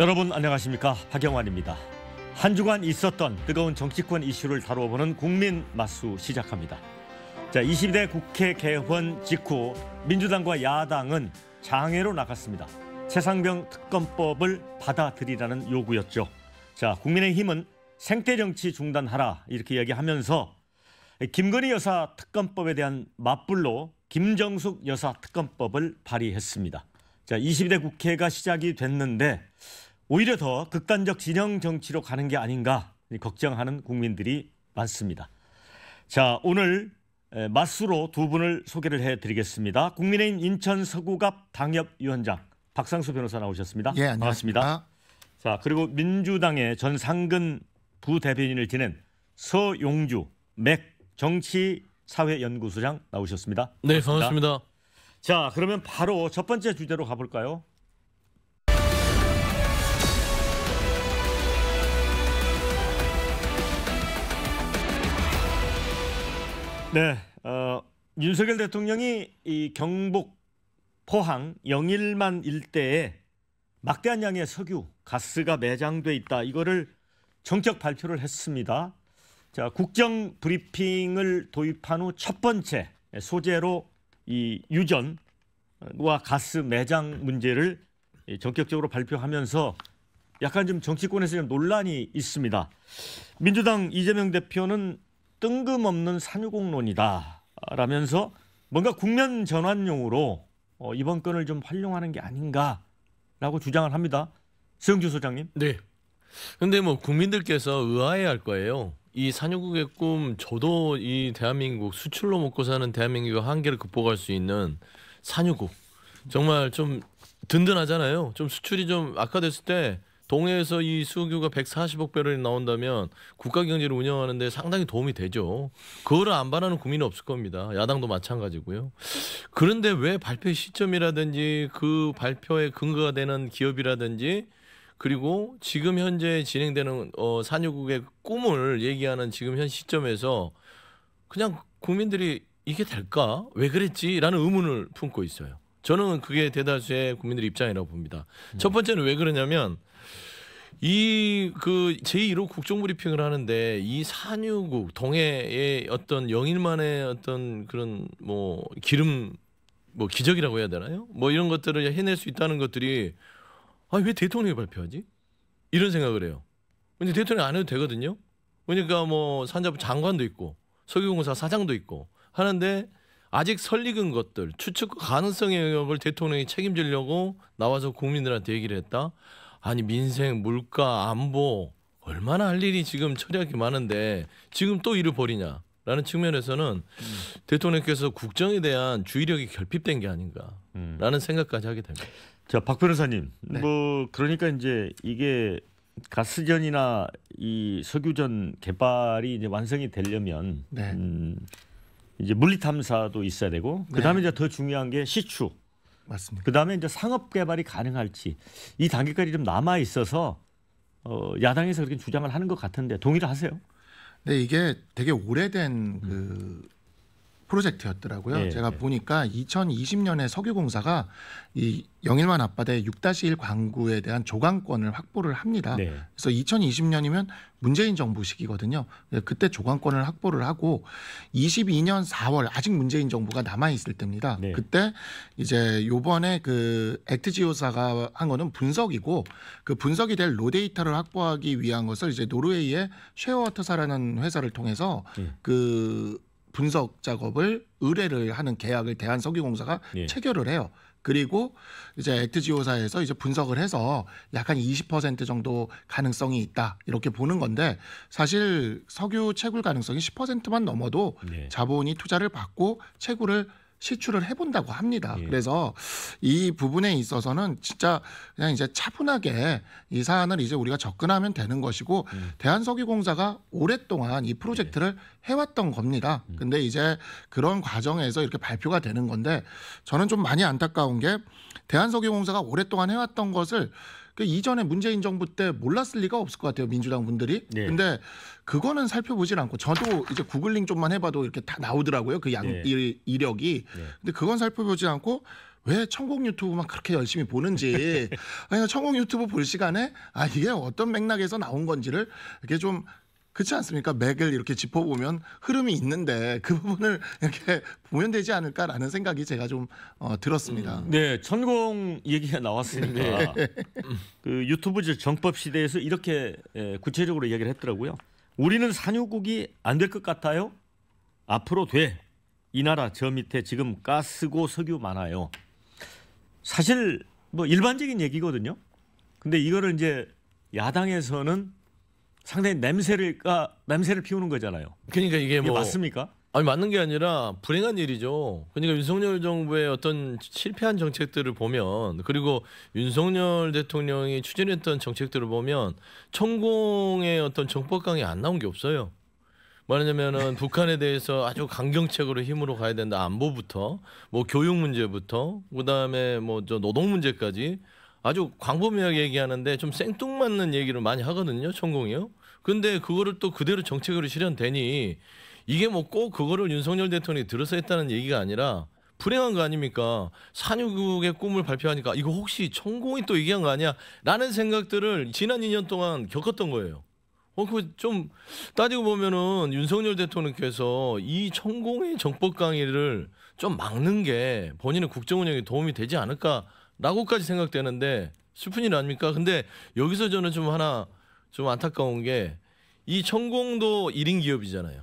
여러분 안녕하십니까 박영환입니다. 한 주간 있었던 뜨거운 정치권 이슈를 다뤄보는 국민 맛수 시작합니다. 자, 20대 국회 개헌 직후 민주당과 야당은 장애로 나갔습니다. 최상병 특검법을 받아들이라는 요구였죠. 자, 국민의힘은 생태 정치 중단하라 이렇게 이야기하면서 김건희 여사 특검법에 대한 맞불로 김정숙 여사 특검법을 발의했습니다. 자, 20대 국회가 시작이 됐는데 오히려 더 극단적 진영 정치로 가는 게 아닌가 걱정하는 국민들이 많습니다. 자, 오늘 맛수로두 분을 소개를 해드리겠습니다. 국민의힘 인천 서구갑 당협위원장 박상수 변호사 나오셨습니다. 예, 안녕하십니 반갑습니다. 자, 그리고 민주당의 전 상근 부대변인을 지낸 서용주 맥 정치 사회연구소장 나오셨습니다. 네, 반갑습니다. 반갑습니다. 자, 그러면 바로 첫 번째 주제로 가볼까요? 네, 어, 윤석열 대통령이 이 경북 포항 영일만 일대에 막대한 양의 석유, 가스가 매장돼 있다. 이거를 정책 발표를 했습니다. 자, 국정 브리핑을 도입한 후 첫 번째 소재로 이 유전과 가스 매장 문제를 전격적으로 발표하면서 약간 좀 정치권에서 좀 논란이 있습니다. 민주당 이재명 대표는 뜬금없는 산유공론이다 라면서 뭔가 국면 전환용으로 어, 이번 건을 좀 활용하는 게 아닌가라고 주장을 합니다. 세영준 소장님. 네. 근데 뭐 국민들께서 의아해할 거예요. 이 산유국의 꿈 저도 이 대한민국 수출로 먹고 사는 대한민국의 한계를 극복할 수 있는 산유국 정말 좀 든든하잖아요. 좀 수출이 좀 악화됐을 때 동해에서 이 수교가 140억 배럴이 나온다면 국가 경제를 운영하는데 상당히 도움이 되죠. 그거를 안 바라는 국민은 없을 겁니다. 야당도 마찬가지고요. 그런데 왜 발표 시점이라든지 그 발표의 근거가 되는 기업이라든지 그리고 지금 현재 진행되는 어, 산유국의 꿈을 얘기하는 지금 현 시점에서 그냥 국민들이 이게 될까? 왜 그랬지?라는 의문을 품고 있어요. 저는 그게 대다수의 국민들 입장이라고 봅니다. 음. 첫 번째는 왜 그러냐면 이그 제1호 국정브리핑을 하는데 이 산유국 동해의 어떤 영일만의 어떤 그런 뭐 기름 뭐 기적이라고 해야 되나요? 뭐 이런 것들을 해낼 수 있다는 것들이 아왜 대통령이 발표하지? 이런 생각을 해요. 근데 대통령 안 해도 되거든요. 그러니까 뭐 산자부 장관도 있고 석유공사 사장도 있고 하는데 아직 설익은 것들 추측 가능성의 영역을 대통령이 책임지려고 나와서 국민들한테 얘기를 했다. 아니 민생, 물가, 안보 얼마나 할 일이 지금 철하이 많은데 지금 또 일을 벌이냐? 라는 측면에서는 음. 대통령께서 국정에 대한 주의력이 결핍된 게 아닌가라는 음. 생각까지 하게 됩니다. 자, 박 변호사님. 네. 뭐 그러니까 이제 이게 가스전이나 이 석유전 개발이 이제 완성이 되려면 네. 음, 이제 물리탐사도 있어야 되고 네. 그다음에 네. 이제 더 중요한 게 시추 맞습니다. 그다음에 이제 상업 개발이 가능할지 이 단계까지 좀 남아 있어서 어, 야당에서 그렇게 주장을 하는 것 같은데 동의를 하세요? 네, 이게 되게 오래된 그 프로젝트였더라고요. 네, 제가 네. 보니까 2020년에 석유공사가 이 영일만 앞바다의 6-1 광구에 대한 조강권을 확보를 합니다. 네. 그래서 2020년이면 문재인 정부 시기거든요. 그때 조강권을 확보를 하고 22년 4월 아직 문재인 정부가 남아 있을 때입니다. 네. 그때 이제 요번에 그 액트지오사가 한 거는 분석이고 그 분석이 될 로데이터를 확보하기 위한 것을 이제 노르웨이의 쉐어워터사라는 회사를 통해서 예. 그 분석 작업을 의뢰를 하는 계약을 대한석유공사가 예. 체결을 해요. 그리고 이제 액트지오사에서 이제 분석을 해서 약한20% 정도 가능성이 있다 이렇게 보는 건데 사실 석유 채굴 가능성이 10%만 넘어도 네. 자본이 투자를 받고 채굴을 시출을 해본다고 합니다. 예. 그래서 이 부분에 있어서는 진짜 그냥 이제 차분하게 이 사안을 이제 우리가 접근하면 되는 것이고 음. 대한석유공사가 오랫동안 이 프로젝트를 예. 해왔던 겁니다. 음. 근데 이제 그런 과정에서 이렇게 발표가 되는 건데 저는 좀 많이 안타까운 게 대한석유공사가 오랫동안 해왔던 것을 그 이전에 문재인 정부 때 몰랐을 리가 없을 것 같아요 민주당 분들이. 네. 근데 그거는 살펴보질 않고 저도 이제 구글링 좀만 해봐도 이렇게 다 나오더라고요 그양 네. 이력이. 네. 근데 그건 살펴보지 않고 왜 천공 유튜브만 그렇게 열심히 보는지 아니 천공 유튜브 볼 시간에 아 이게 어떤 맥락에서 나온 건지를 이게좀 그렇지 않습니까? 맥을 이렇게 짚어보면 흐름이 있는데 그 부분을 이렇게 보면 되지 않을까라는 생각이 제가 좀 어, 들었습니다. 음, 네, 천공 얘기가 나왔으니까 네. 그 유튜브 정법 시대에서 이렇게 예, 구체적으로 이기를 했더라고요. 우리는 산유국이 안 될 것 같아요. 앞으로 돼. 이 나라 저 밑에 지금 가스고 석유 많아요. 사실 뭐 일반적인 얘기거든요. 근데 이거를 이제 야당에서는 상당히 냄새를 까 아, 냄새를 피우는 거잖아요. 그러니까 이게 이게 뭐 맞습니까? 아니 맞는 게 아니라 불행한 일이죠. 그러니까 윤석열 정부의 어떤 실패한 정책들을 보면 그리고 윤석열 대통령이 추진했던 정책들을 보면 천공의 어떤 정법 강이 안 나온 게 없어요. 말하자면은 네. 북한에 대해서 아주 강경책으로 힘으로 가야 된다. 안보부터 뭐 교육 문제부터 그다음에 뭐 저 노동 문제까지 아주 광범위하게 얘기하는데 좀 생뚱맞는 얘기를 많이 하거든요. 천공이요. 근데 그거를 또 그대로 정책으로 실현되니 이게 뭐 꼭 그거를 윤석열 대통령이 들어서 했다는 얘기가 아니라 불행한 거 아닙니까? 산유국의 꿈을 발표하니까 이거 혹시 천공이 또 얘기한 거 아니야? 라는 생각들을 지난 2년 동안 겪었던 거예요. 어, 그 좀 따지고 보면은 윤석열 대통령께서 이 천공의 정법 강의를 좀 막는 게 본인의 국정 운영에 도움이 되지 않을까 라고까지 생각되는데 슬픈 일 아닙니까? 근데 여기서 저는 좀 하나 좀 안타까운 게 이 천공도 1인 기업이잖아요.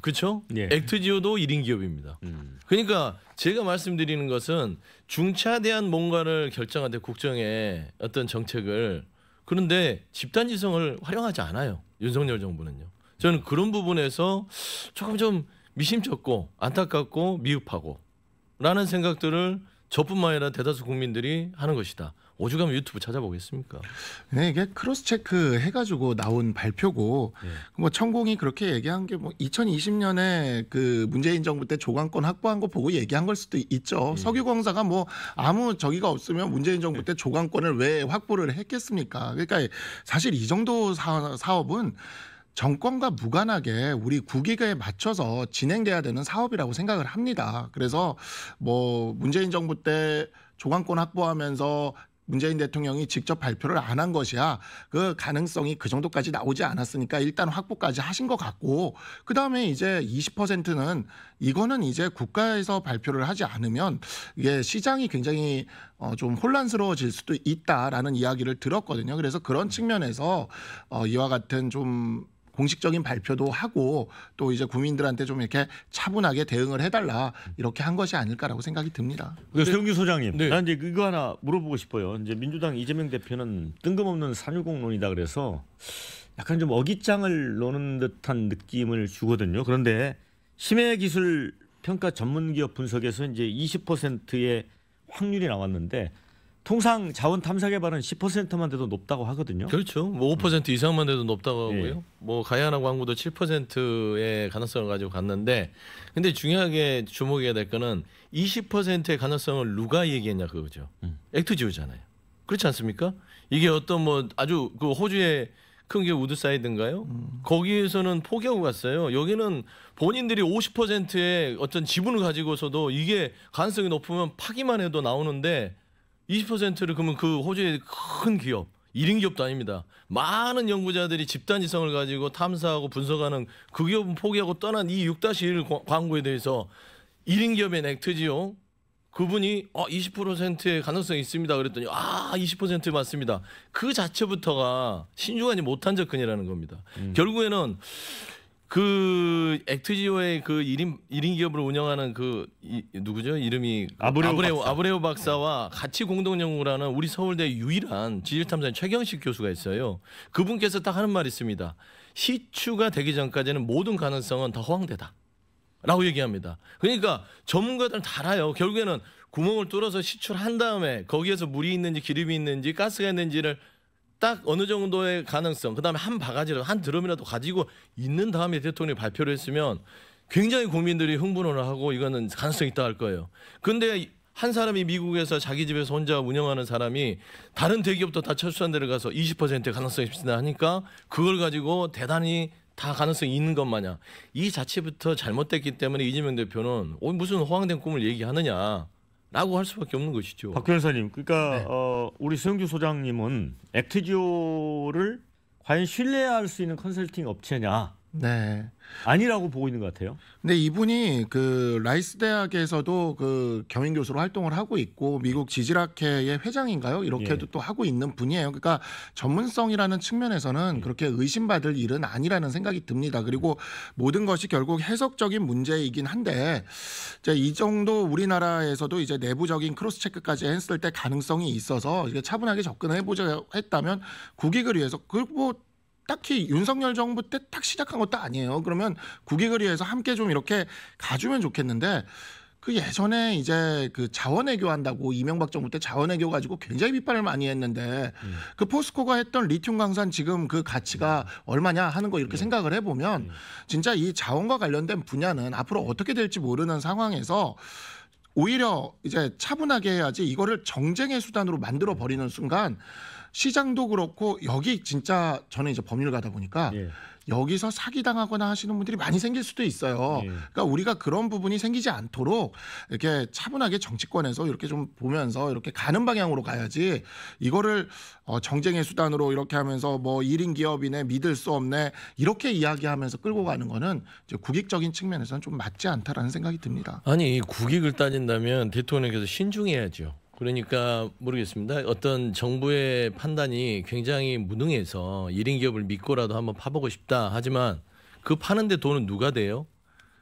그렇죠? 예. 액트지오도 1인 기업입니다. 음. 그러니까 제가 말씀드리는 것은 중차대한 뭔가를 결정한데 국정의 어떤 정책을 그런데 집단지성을 활용하지 않아요. 윤석열 정부는요. 저는 그런 부분에서 조금 좀 미심쩍고 안타깝고 미흡하고 라는 생각들을 저뿐만 아니라 대다수 국민들이 하는 것이다. 오죽하면 유튜브 찾아보겠습니까? 네, 이게 크로스 체크 해가지고 나온 발표고 네. 뭐 천공이 그렇게 얘기한 게 뭐 2020년에 그 문재인 정부 때 조강권 확보한 거 보고 얘기한 걸 수도 있죠. 네. 석유 공사가 뭐 아무 저기가 없으면 문재인 정부 예. 때 조강권을 왜 확보를 했겠습니까? 그러니까 사실 이 정도 사, 사업은 정권과 무관하게 우리 국익에 맞춰서 진행돼야 되는 사업이라고 생각을 합니다. 그래서 뭐 문재인 정부 때 조강권 확보하면서 문재인 대통령이 직접 발표를 안 한 것이야 그 가능성이 그 정도까지 나오지 않았으니까 일단 확보까지 하신 것 같고 그 다음에 이제 20%는 이거는 이제 국가에서 발표를 하지 않으면 이게 시장이 굉장히 어, 좀 혼란스러워질 수도 있다라는 이야기를 들었거든요. 그래서 그런 측면에서 어, 이와 같은 좀 공식적인 발표도 하고 또 이제 국민들한테 좀 이렇게 차분하게 대응을 해달라 이렇게 한 것이 아닐까라고 생각이 듭니다. 네, 세용규 소장님, 네. 난 이제 그거 하나 물어보고 싶어요. 이제 민주당 이재명 대표는 뜬금없는 산유공론이다 그래서 약간 좀 어깃장을 노는 듯한 느낌을 주거든요. 그런데 심해 기술 평가 전문 기업 분석에서 이제 20%의 확률이 나왔는데 통상 자원 탐사 개발은 10%만 돼도 높다고 하거든요. 그렇죠. 뭐5% 음. 이상만 돼도 높다고 하고요. 네. 뭐 가야나 광고도 7%의 가능성을 가지고 갔는데 근데 중요하게 주목해야 될 거는 20%의 가능성을 누가 얘기했냐 그거죠. 음. 액트지오잖아요. 그렇지 않습니까? 이게 어떤 뭐 아주 그 호주의 큰 게 우드사이드인가요? 음. 거기에서는 포기하고 갔어요. 여기는 본인들이 50%의 어떤 지분을 가지고서도 이게 가능성이 높으면 파기만 해도 나오는데 20%를 그러면 그 호주의 큰 기업, 1인 기업도 아닙니다. 많은 연구자들이 집단지성을 가지고 탐사하고 분석하는 그 기업은 포기하고 떠난 이 6-1 광고에 대해서 1인 기업의 넥트지요 그분이 어, 20%의 가능성이 있습니다. 그랬더니 아, 20% 맞습니다. 그 자체부터가 신중하지 못한 접근이라는 겁니다. 음. 결국에는 그 액트지오의 그 1인 1인 기업을 운영하는 그 이, 누구죠? 이름이 그 아브레오 아브레오, 박사. 아브레오 박사와 같이 공동 연구를 하는 우리 서울대 유일한 지질 탐사인 최경식 교수가 있어요. 그분께서 딱 하는 말이 있습니다. 시추가 되기 전까지는 모든 가능성은 다 허황되다. 라고 얘기합니다. 그러니까 전문가들은 다 알아요. 결국에는 구멍을 뚫어서 시출한 다음에 거기에서 물이 있는지 기름이 있는지 가스가 있는지를 딱 어느 정도의 가능성, 그다음에 한 바가지라도 한 드럼이라도 가지고 있는 다음에 대통령이 발표를 했으면 굉장히 국민들이 흥분을 하고 이거는 가능성 이 있다 할 거예요. 근데 한 사람이 미국에서 자기 집에서 혼자 운영하는 사람이 다른 대기업도 다 철수한 데를 가서 20%의 가능성이 있다 습니 하니까 그걸 가지고 대단히 다 가능성이 있는 것 마냥 이 자체부터 잘못됐기 때문에 이재명 대표는 무슨 허황된 꿈을 얘기하느냐 라고 할 수밖에 없는 것이죠. 박 변호사님, 그러니까 네. 어, 우리 수영주 소장님은 액티지오를 과연 신뢰할 수 있는 컨설팅 업체냐 네. 아니라고 보고 있는 것 같아요. 근데 이분이 그 라이스 대학에서도 그 경영 교수로 활동을 하고 있고 미국 지질학회의 회장인가요? 이렇게도 예. 또 하고 있는 분이에요. 그러니까 전문성이라는 측면에서는 예. 그렇게 의심받을 일은 아니라는 생각이 듭니다. 그리고 모든 것이 결국 해석적인 문제이긴 한데 이제 이 정도 우리나라에서도 이제 내부적인 크로스 체크까지 했을 때 가능성이 있어서 이게 차분하게 접근해 보자 했다면 국익을 위해서 그뭐 딱히 윤석열 정부 때 딱 시작한 것도 아니에요. 그러면 국익을위해서 함께 좀 이렇게 가주면 좋겠는데 그 예전에 이제 그 자원외교 한다고 이명박 정부 때 자원외교 가지고 굉장히 비판을 많이 했는데 음. 그 포스코가 했던 리튬 강산 지금 그 가치가 음. 얼마냐 하는 거 이렇게 음. 생각을 해보면 음. 진짜 이 자원과 관련된 분야는 앞으로 어떻게 될지 모르는 상황에서 오히려 이제 차분하게 해야지 이거를 정쟁의 수단으로 만들어 버리는 순간 시장도 그렇고 여기 진짜 저는 이제 법률가다 보니까 예. 여기서 사기당하거나 하시는 분들이 많이 생길 수도 있어요. 예. 그러니까 우리가 그런 부분이 생기지 않도록 이렇게 차분하게 정치권에서 이렇게 좀 보면서 이렇게 가는 방향으로 가야지 이거를 어, 정쟁의 수단으로 이렇게 하면서 뭐 1인 기업이네 믿을 수 없네 이렇게 이야기하면서 끌고 가는 거는 이제 국익적인 측면에서는 좀 맞지 않다라는 생각이 듭니다. 아니 국익을 따진다면 대통령께서 신중해야죠. 그러니까 모르겠습니다. 어떤 정부의 판단이 굉장히 무능해서 1인 기업을 믿고라도 한번 파보고 싶다. 하지만 그 파는데 돈은 누가 돼요?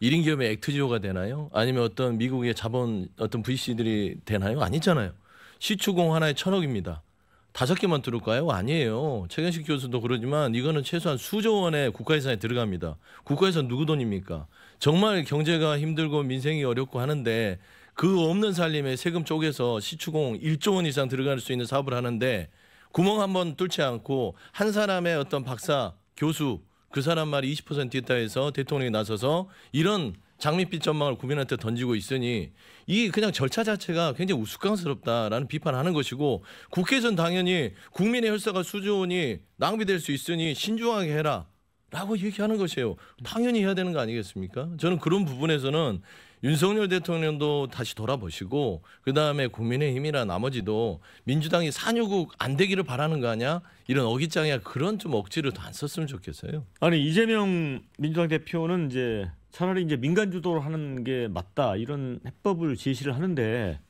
1인 기업의 액트지오가 되나요? 아니면 어떤 미국의 자본 어떤 VC들이 되나요? 아니잖아요. 시추공 하나에 천억입니다. 다섯 개만 들을까요? 아니에요. 최경식 교수도 그러지만 이거는 최소한 수조 원의 국가예산에 들어갑니다. 국가예산 누구 돈입니까? 정말 경제가 힘들고 민생이 어렵고 하는데 그 없는 살림에 세금 쪼개서 시추공 1조 원 이상 들어갈 수 있는 사업을 하는데 구멍 한번 뚫지 않고 한 사람의 어떤 박사, 교수 그 사람 말이 20% 있다 해서 대통령이 나서서 이런 장밋빛 전망을 국민한테 던지고 있으니 이 그냥 절차 자체가 굉장히 우스꽝스럽다라는 비판하는 것이고 국회에선 당연히 국민의 혈세가 수조원이 낭비될 수 있으니 신중하게 해라. 라고 얘기하는 것이에요. 당연히 해야 되는 거 아니겠습니까? 저는 그런 부분에서는 윤석열 대통령도 다시 돌아보시고 그다음에 국민의힘이나 나머지도 민주당이 산유국 안 되기를 바라는 거 아니야? 이런 어깃장이야 그런 좀 억지를 안 썼으면 좋겠어요. 아니 이재명 민주당 대표는 이제 차라리 이제 민간 주도로 하는 게 맞다 이런 해법을 제시를 하는데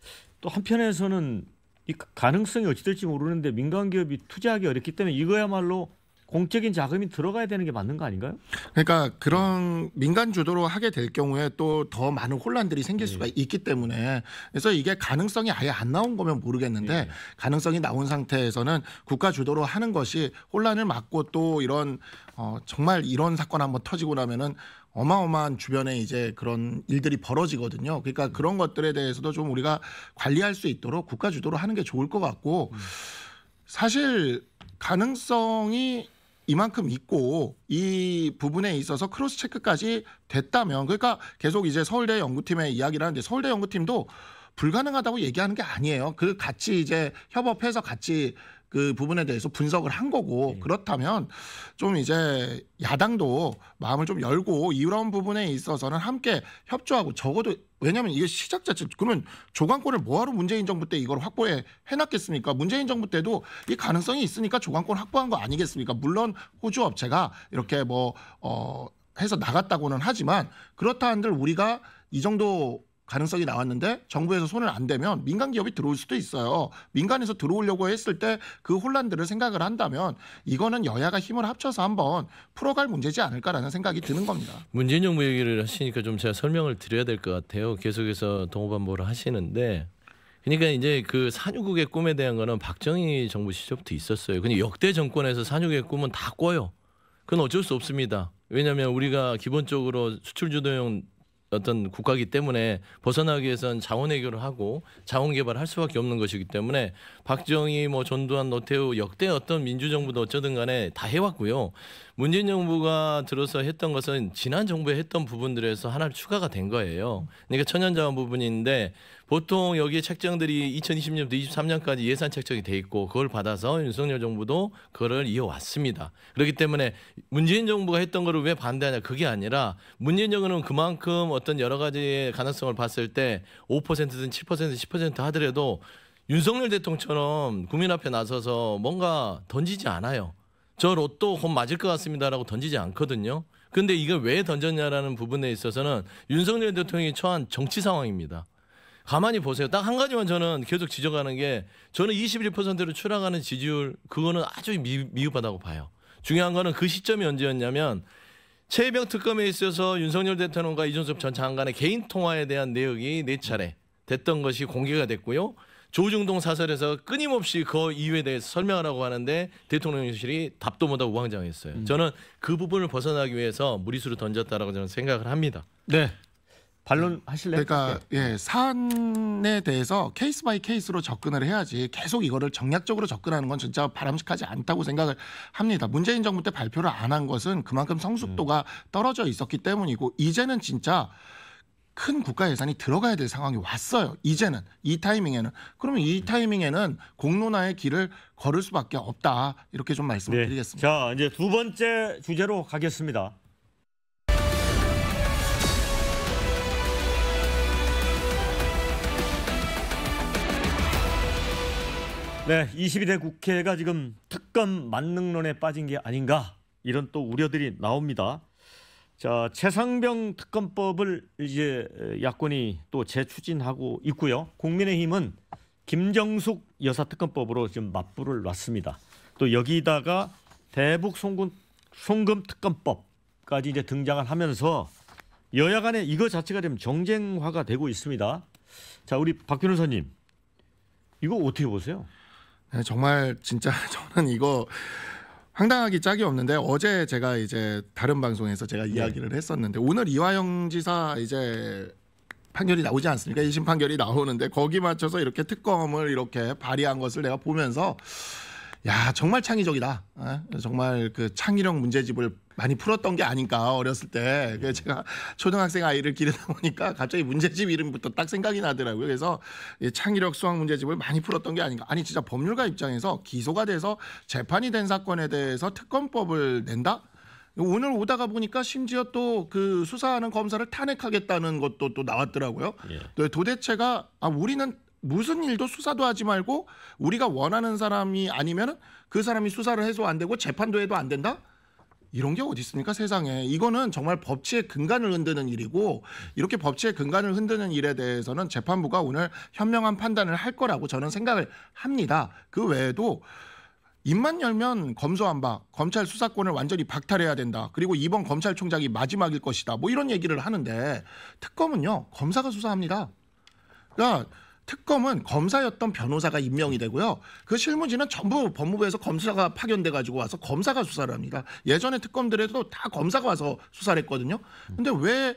또 한편에서는 이 가능성이 어찌 될지 모르는데 민간 기업이 투자하기 어렵기 때문에 이거야말로 공적인 자금이 들어가야 되는 게 맞는 거 아닌가요? 그러니까 그런 민간 주도로 하게 될 경우에 또 더 많은 혼란들이 생길 네. 수가 있기 때문에 그래서 이게 가능성이 아예 안 나온 거면 모르겠는데 네. 가능성이 나온 상태에서는 국가 주도로 하는 것이 혼란을 막고 또 이런 어 정말 이런 사건 한번 터지고 나면은 어마어마한 주변에 이제 그런 일들이 벌어지거든요. 그러니까 음. 그런 것들에 대해서도 좀 우리가 관리할 수 있도록 국가 주도로 하는 게 좋을 것 같고 음. 사실 가능성이 이만큼 있고 이 부분에 있어서 크로스 체크까지 됐다면 그러니까 계속 이제 서울대 연구팀의 이야기를 하는데 서울대 연구팀도 불가능하다고 얘기하는 게 아니에요. 그 같이 이제 협업해서 같이 그 부분에 대해서 분석을 한 거고 네. 그렇다면 좀 이제 야당도 마음을 좀 열고 이런 부분에 있어서는 함께 협조하고 적어도 왜냐하면 이게 시작 자체 그러면 조강권을 뭐하러 문재인 정부 때 이걸 확보해 해놨겠습니까? 문재인 정부 때도 이 가능성이 있으니까 조강권 확보한 거 아니겠습니까? 물론 호주 업체가 이렇게 뭐 어 해서 나갔다고는 하지만 그렇다 한들 우리가 이 정도 가능성이 나왔는데 정부에서 손을 안 대면 민간 기업이 들어올 수도 있어요. 민간에서 들어오려고 했을 때 그 혼란들을 생각을 한다면 이거는 여야가 힘을 합쳐서 한번 풀어갈 문제지 않을까라는 생각이 드는 겁니다. 문재인 정부 얘기를 하시니까 좀 제가 설명을 드려야 될 것 같아요. 계속해서 동호반보를 하시는데 그러니까 이제 그 산유국의 꿈에 대한 거는 박정희 정부 시절부터 있었어요. 근데 역대 정권에서 산유국의 꿈은 다 꿔요. 그건 어쩔 수 없습니다. 왜냐하면 우리가 기본적으로 수출 주도형 어떤 국가기 때문에 벗어나기 위해선 자원 해결을 하고 자원 개발할 수밖에 없는 것이기 때문에 박정희 뭐 전두환 노태우 역대 어떤 민주정부도 어쩌든 간에 다 해왔고요. 문재인 정부가 들어서 했던 것은 지난 정부에 했던 부분들에서 하나 를 추가가 된 거예요. 그러니까 천연자원 부분인데 보통 여기에 책정들이 2020년부터 23년까지 예산 책정이 돼 있고 그걸 받아서 윤석열 정부도 그걸 이어왔습니다. 그렇기 때문에 문재인 정부가 했던 거를 왜 반대하냐 그게 아니라 문재인 정부는 그만큼 어떤 여러 가지의 가능성을 봤을 때 5%든 7 10% 하더라도 윤석열 대통령처럼 국민 앞에 나서서 뭔가 던지지 않아요. 저 로또 곧 맞을 것 같습니다라고 던지지 않거든요. 근데 이걸 왜 던졌냐라는 부분에 있어서는 윤석열 대통령이 처한 정치 상황입니다. 가만히 보세요. 딱 한 가지만 저는 계속 지적하는 게 저는 21%로 추락하는 지지율 그거는 아주 미, 미흡하다고 봐요. 중요한 거는 그 시점이 언제였냐면 최병 특검에 있어서 윤석열 대통령과 이준섭 전 장관의 개인 통화에 대한 내용이 네 차례 됐던 것이 공개가 됐고요. 조중동 사설에서 끊임없이 그 이유에 대해서 설명하라고 하는데 대통령실이 답도 못하고 우왕장했어요 음. 저는 그 부분을 벗어나기 위해서 무리수로 던졌다라고 저는 생각을 합니다. 네. 반론하실래요? 음, 그러니까 네. 예, 사안에 대해서 케이스 바이 케이스로 접근을 해야지 계속 이거를 정략적으로 접근하는 건 진짜 바람직하지 않다고 생각을 합니다. 문재인 정부 때 발표를 안 한 것은 그만큼 성숙도가 음. 떨어져 있었기 때문이고 이제는 진짜 큰 국가 예산이 들어가야 될 상황이 왔어요. 이제는 이 타이밍에는 그러면 이 타이밍에는 공론화의 길을 걸을 수밖에 없다 이렇게 좀 말씀을 네. 드리겠습니다. 자 이제 두 번째 주제로 가겠습니다. 네, 22대 국회가 지금 특검 만능론에 빠진 게 아닌가 이런 또 우려들이 나옵니다. 자 최상병 특검법을 이제 야권이 또 재추진하고 있고요. 국민의힘은 김정숙 여사 특검법으로 지금 맞불을 놨습니다. 또 여기다가 대북 송금, 송금 특검법까지 이제 등장을 하면서 여야 간에 이거 자체가 지금 정쟁화가 되고 있습니다. 자 우리 박 변호사님 이거 어떻게 보세요? 네, 정말 진짜 저는 이거 황당하기 짝이 없는데 어제 제가 이제 다른 방송에서 제가 네. 이야기를 했었는데 오늘 이화영 지사 이제 판결이 나오지 않습니까? 1심 판결이 나오는데 거기 맞춰서 이렇게 특검을 이렇게 발의한 것을 내가 보면서 야 정말 창의적이다. 어? 정말 그 창의력 문제집을 많이 풀었던 게 아닌가 어렸을 때 음. 제가 초등학생 아이를 기르다 보니까 갑자기 문제집 이름부터 딱 생각이 나더라고요. 그래서 창의력 수학 문제집을 많이 풀었던 게 아닌가. 아니 진짜 법률가 입장에서 기소가 돼서 재판이 된 사건에 대해서 특검법을 낸다? 오늘 오다가 보니까 심지어 또 그 수사하는 검사를 탄핵하겠다는 것도 또 나왔더라고요. 예. 도대체가 아 우리는 무슨 일도 수사도 하지 말고 우리가 원하는 사람이 아니면 그 사람이 수사를 해서 안 되고 재판도 해도 안 된다? 이런 게 어디 있습니까 세상에 이거는 정말 법치의 근간을 흔드는 일이고 이렇게 법치의 근간을 흔드는 일에 대해서는 재판부가 오늘 현명한 판단을 할 거라고 저는 생각을 합니다 그 외에도 입만 열면 검소한박 검찰 수사권을 완전히 박탈해야 된다 그리고 이번 검찰총장이 마지막일 것이다 뭐 이런 얘기를 하는데 특검은요 검사가 수사합니다 그러니까 특검은 검사였던 변호사가 임명이 되고요. 그 실무진은 전부 법무부에서 검사가 파견돼 가지고 와서 검사가 수사를 합니다. 예전에 특검들에도 다 검사가 와서 수사를 했거든요. 근데 왜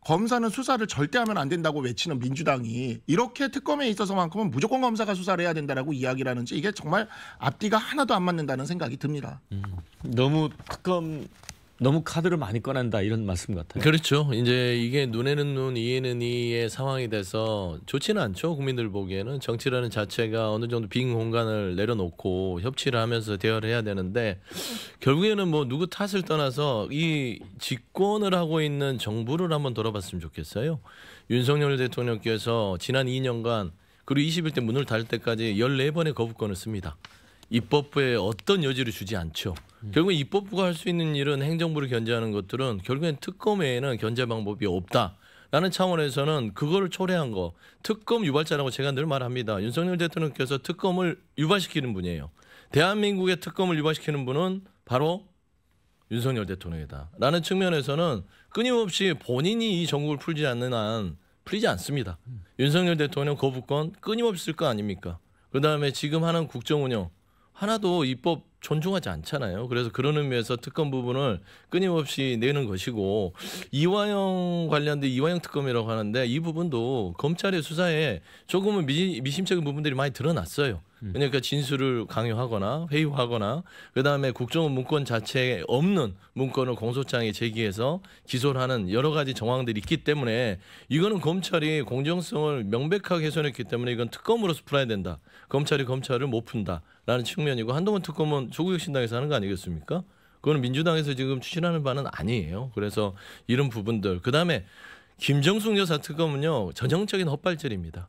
검사는 수사를 절대 하면 안 된다고 외치는 민주당이 이렇게 특검에 있어서만큼은 무조건 검사가 수사를 해야 된다라고 이야기를 하는지 이게 정말 앞뒤가 하나도 안 맞는다는 생각이 듭니다. 음, 너무 특검 너무 카드를 많이 꺼낸다 이런 말씀 같아요. 그렇죠. 이제 이게 눈에는 눈, 이에는 이의 상황이 돼서 좋지는 않죠. 국민들 보기에는 정치라는 자체가 어느 정도 빈 공간을 내려놓고 협치를 하면서 대화를 해야 되는데 결국에는 뭐 누구 탓을 떠나서 이 집권을 하고 있는 정부를 한번 돌아봤으면 좋겠어요. 윤석열 대통령께서 지난 2년간 그리고 21대 문을 닫을 때까지 14번의 거부권을 씁니다. 입법부에 어떤 여지를 주지 않죠. 음. 결국 입법부가 할 수 있는 일은 행정부를 견제하는 것들은 결국엔 특검 외에는 견제 방법이 없다. 라는 차원에서는 그거를 초래한 거 특검 유발자라고 제가 늘 말합니다. 윤석열 대통령께서 특검을 유발시키는 분이에요. 대한민국의 특검을 유발시키는 분은 바로 윤석열 대통령이다. 라는 측면에서는 끊임없이 본인이 이 정국을 풀지 않는 한 풀리지 않습니다. 음. 윤석열 대통령 거부권 끊임없이 거 아닙니까? 그 다음에 지금 하는 국정 운영 하나도 입법 존중하지 않잖아요. 그래서 그런 의미에서 특검 부분을 끊임없이 내는 것이고 이화영 관련된 이화영 특검이라고 하는데 이 부분도 검찰의 수사에 조금은 미, 미심쩍은 부분들이 많이 드러났어요. 그러니까 진술을 강요하거나 회유하거나 그다음에 국정원 문건 자체에 없는 문건을 공소장에 제기해서 기소를 하는 여러 가지 정황들이 있기 때문에 이거는 검찰이 공정성을 명백하게 훼손했기 때문에 이건 특검으로서 풀어야 된다. 검찰이 검찰을 못 푼다라는 측면이고 한동훈 특검은 조국 혁신당에서 하는 거 아니겠습니까? 그거는 민주당에서 지금 추진하는 바는 아니에요. 그래서 이런 부분들 그다음에 김정숙 여사 특검은요 전형적인 헛발질입니다.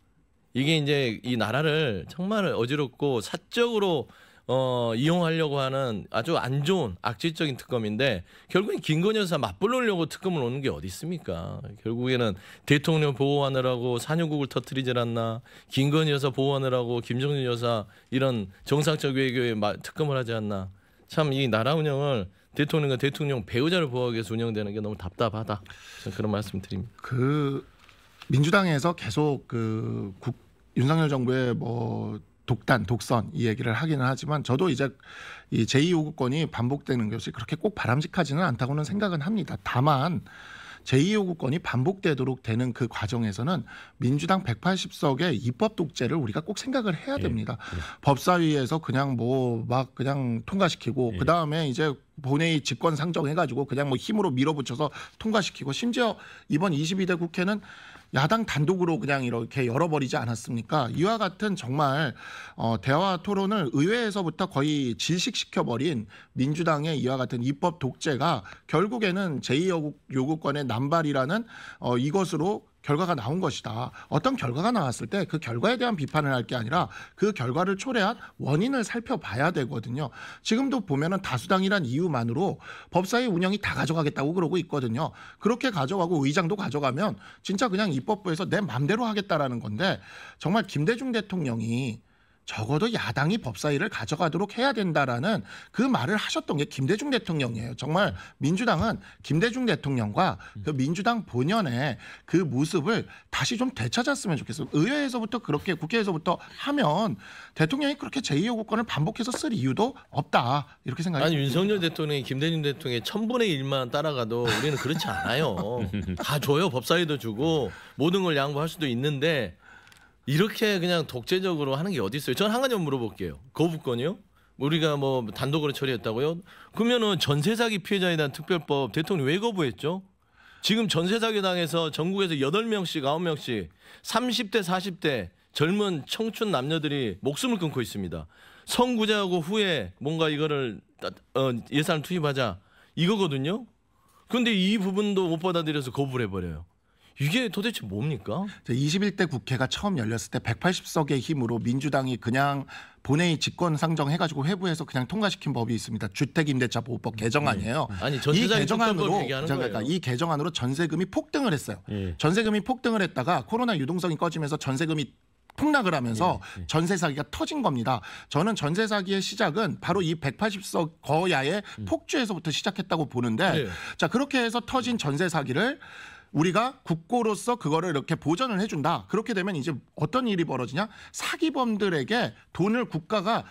이게 이제 이 나라를 정말 어지럽고 사적으로 어, 이용하려고 하는 아주 안 좋은 악질적인 특검인데 결국엔 김건희 여사 맞불르려고 특검을 오는 게 어디 있습니까? 결국에는 대통령 보호하느라고 산유국을 터트리질 않나 김건희 여사 보호하느라고 김정은 여사 이런 정상적 외교에 특검을 하지 않나 참 이 나라 운영을 대통령과 대통령 배우자를 보호하기 위해서 운영되는 게 너무 답답하다 그런 말씀 드립니다. 그 민주당에서 계속 그 국, 윤석열 정부의 뭐 독단, 독선 이 얘기를 하기는 하지만 저도 이제 이제2호구권이 반복되는 것이 그렇게 꼭 바람직하지는 않다고는 생각은 합니다. 다만 제2호구권이 반복되도록 되는 그 과정에서는 민주당 180석의 입법 독재를 우리가 꼭 생각을 해야 예. 됩니다. 예, 예. 법사위에서 그냥 뭐 막 그냥 통과시키고 예. 그다음에 이제 본회의 직권 상정해가지고 그냥 뭐 힘으로 밀어붙여서 통과시키고 심지어 이번 22대 국회는 야당 단독으로 그냥 이렇게 열어버리지 않았습니까? 이와 같은 정말 어, 대화 토론을 의회에서부터 거의 질식시켜버린 민주당의 이와 같은 입법 독재가 결국에는 제2여국 요구권의 남발이라는 어, 이것으로 결과가 나온 것이다. 어떤 결과가 나왔을 때 그 결과에 대한 비판을 할 게 아니라 그 결과를 초래한 원인을 살펴봐야 되거든요. 지금도 보면은 다수당이란 이유만으로 법사위 운영이 다 가져가겠다고 그러고 있거든요. 그렇게 가져가고 의장도 가져가면 진짜 그냥 입법부에서 내 맘대로 하겠다라는 건데 정말 김대중 대통령이 적어도 야당이 법사위를 가져가도록 해야 된다라는 그 말을 하셨던 게 김대중 대통령이에요. 정말 민주당은 김대중 대통령과 그 민주당 본연의 그 모습을 다시 좀 되찾았으면 좋겠어요. 의회에서부터 그렇게 국회에서부터 하면 대통령이 그렇게 제2요구권을 반복해서 쓸 이유도 없다 이렇게 생각해요. 아니 윤석열 대통령이 김대중 대통령의 천분의 일만 따라가도 우리는 그렇지 않아요. 다 줘요. 법사위도 주고 모든 걸 양보할 수도 있는데 이렇게 그냥 독재적으로 하는 게 어디 있어요? 전 한 가지만 물어볼게요. 거부권이요? 우리가 뭐 단독으로 처리했다고요? 그러면은 전세 사기 피해자에 대한 특별법 대통령이 왜 거부했죠? 지금 전세 사기 당해서 전국에서 8 명씩 9 명씩 3 0대4 0대 젊은 청춘 남녀들이 목숨을 끊고 있습니다. 성구제하고 후에 뭔가 이거를 어, 예산을 투입하자 이거거든요. 근데 이 부분도 못 받아들여서 거부를 해버려요. 이게 도대체 뭡니까? 21대 국회가 처음 열렸을 때 180석의 힘으로 민주당이 그냥 본회의 직권 상정해가지고 회부해서 그냥 통과시킨 법이 있습니다. 주택임대차 보호법 개정안이에요. 음. 네. 음. 아니 이 개정안으로 그러니까 이 개정안으로 전세금이 폭등을 했어요. 네. 전세금이 폭등을 했다가 코로나 유동성이 꺼지면서 전세금이 폭락을 하면서 예, 예. 전세 사기가 터진 겁니다. 저는 전세 사기의 시작은 바로 이 180석 거야의 음. 폭주에서부터 시작했다고 보는데 예. 자 그렇게 해서 터진 전세 사기를 우리가 국고로서 그거를 이렇게 보전을 해준다. 그렇게 되면 이제 어떤 일이 벌어지냐? 사기범들에게 돈을 국가가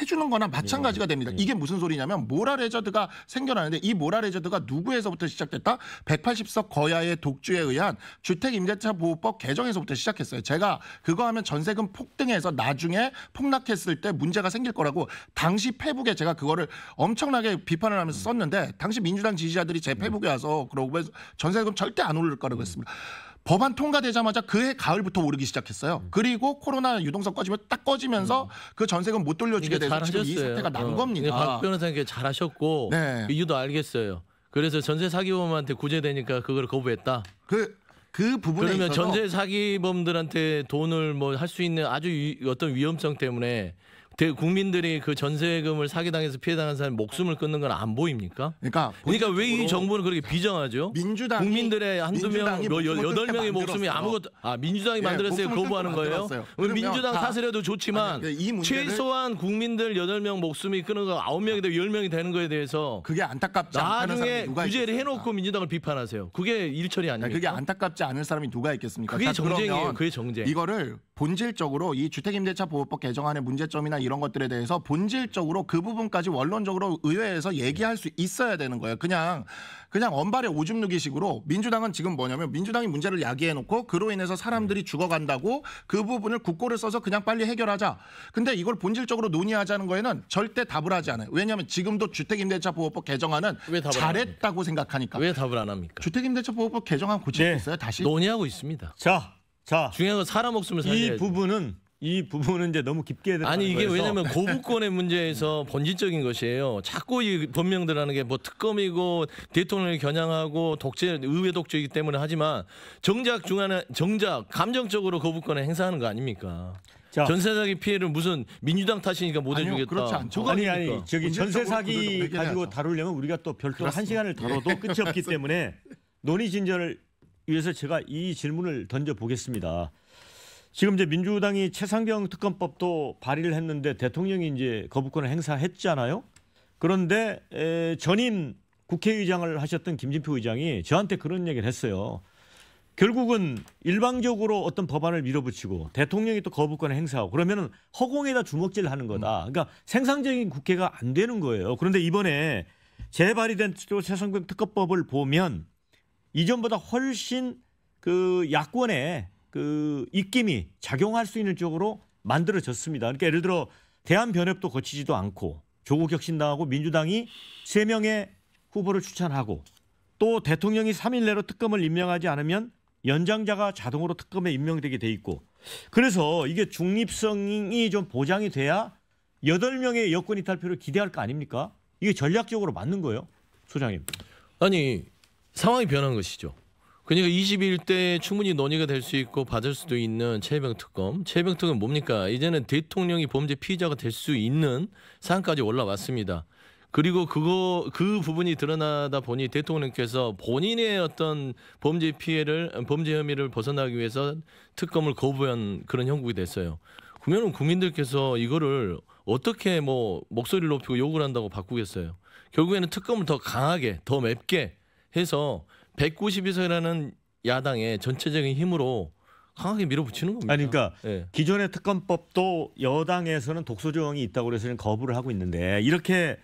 해주는 거나 마찬가지가 네. 됩니다. 네. 이게 무슨 소리냐면 모라레저드가 생겨나는데 이모라레저드가 누구에서부터 시작됐다? 180석 거야의 독주에 의한 주택임대차보호법 개정에서부터 시작했어요. 제가 그거 하면 전세금 폭등해서 나중에 폭락했을 때 문제가 생길 거라고 당시 페북에 제가 그거를 엄청나게 비판을 하면서 음. 썼는데 당시 민주당 지지자들이 제 페북에 네. 와서 그러고 전세금 절대 안 오를 거라고 음. 했습니다. 법안 통과되자마자 그해 가을부터 오르기 시작했어요. 음. 그리고 코로나 유동성 꺼지면 딱 꺼지면서 음. 그 전세금 못 돌려주게 돼서 지금 이 사태가 난 어. 겁니다. 예, 박 변호사님께 잘하셨고 네. 이유도 알겠어요. 그래서 전세 사기범한테 구제되니까 그걸 거부했다. 그, 그 부분에 그러면 전세 사기범들한테 돈을 뭐 할 수 있는 아주 위, 어떤 위험성 때문에 국민들이 그 전세금을 사기당해서 피해당한 사람 목숨을 끊는 건 안 보입니까? 그러니까 그러니까 왜 이 정부는 그렇게 비정하죠? 민주당 국민들의 한두 명, 뭐 여덟 명의 목숨이 아무것도 아 민주당이 예, 만들었어요. 거부하는 거예요? 민주당 사세려도 좋지만 문제를, 최소한 국민들 여덟 명 목숨이 끊은 거 아홉 명이 되고 열 명이 되는 거에 대해서 그게 안타깝지 않다 사람이 누가 규제를 해놓고 민주당을 비판하세요. 그게 일처리 아니에요? 그게 안타깝지 않을 사람이 누가 있겠습니까? 그게 정쟁이에요. 그게 정쟁. 이거를 본질적으로 이 주택임대차보호법 개정안의 문제점이나 이런 것들에 대해서 본질적으로 그 부분까지 원론적으로 의회에서 얘기할 수 있어야 되는 거예요. 그냥 그냥 언발의 오줌 누기식으로 민주당은 지금 뭐냐면 민주당이 문제를 야기해 놓고 그로 인해서 사람들이 네. 죽어간다고 그 부분을 국고를 써서 그냥 빨리 해결하자. 근데 이걸 본질적으로 논의하자는 거에는 절대 답을 하지 않아요. 왜냐하면 지금도 주택임대차보호법 개정안은 잘했다고 생각하니까. 왜 답을 안 합니까? 주택임대차보호법 개정안 고치고 네. 있어요. 다시 논의하고 있습니다. 자. 자, 중요한 건 사람 목숨을 살려야 이 부분은 이 부분은 이제 너무 깊게 아니 이게 거에서. 왜냐면 고부권의 문제에서 음. 본질적인 것이에요. 자꾸 이 법명들하는 게 뭐 특검이고 대통령을 겨냥하고 독재 의회 독재이기 때문에 하지만 정작 중간에 정작 감정적으로 거부권을 행사하는 거 아닙니까? 자. 전세 사기 피해를 무슨 민주당 탓이니까 못 해주겠다. 그렇지 않죠. 아니 아니 저기 전세 사기 가지고 다루려면 우리가 또별도 그렇습니다. 한 시간을 다뤄도 끝이 없기 때문에 논의 진전을 위해서 제가 이 질문을 던져 보겠습니다. 지금 이제 민주당이 최상병 특검법도 발의를 했는데 대통령이 이제 거부권을 행사했잖아요. 그런데 에, 전임 국회의장을 하셨던 김진표 의장이 저한테 그런 얘기를 했어요. 결국은 일방적으로 어떤 법안을 밀어붙이고 대통령이 또 거부권을 행사하고 그러면 허공에다 주먹질을 하는 거다. 음. 그러니까 생산적인 국회가 안 되는 거예요. 그런데 이번에 재발의된 최상병 특검법을 보면 이전보다 훨씬 그 야권의 그 입김이 작용할 수 있는 쪽으로 만들어졌습니다. 그러니까 예를 들어 대한 변협도 거치지도 않고 조국 혁신당하고 민주당이 세명의 후보를 추천하고 또 대통령이 3일 내로 특검을 임명하지 않으면 연장자가 자동으로 특검에 임명되게 돼 있고 그래서 이게 중립성이 좀 보장이 돼야 여덟 명의 여권 이탈표를 기대할 거 아닙니까? 이게 전략적으로 맞는 거예요, 소장님. 아니 상황이 변한 것이죠. 그러니까 2 1대 충분히 논의가 될 수 있고 받을 수도 있는 최병 특검. 최병 특검 뭡니까? 이제는 대통령이 범죄 피의자가 될 수 있는 상황까지 올라왔습니다. 그리고 그거 그 부분이 드러나다 보니 대통령께서 본인의 어떤 범죄 피해를 범죄 혐의를 벗어나기 위해서 특검을 거부한 그런 형국이 됐어요. 그러면 국민들께서 이거를 어떻게 뭐 목소리를 높이고 욕을 한다고 바꾸겠어요. 결국에는 특검을 더 강하게 더 맵게 해서 192석이라는 야당의 전체적인 힘으로 강하게 밀어붙이는 겁니다. 아니, 그러니까 네. 기존의 특검법도 여당에서는 독소 조항이 있다고 그서 거부를 하고 있는데 이렇게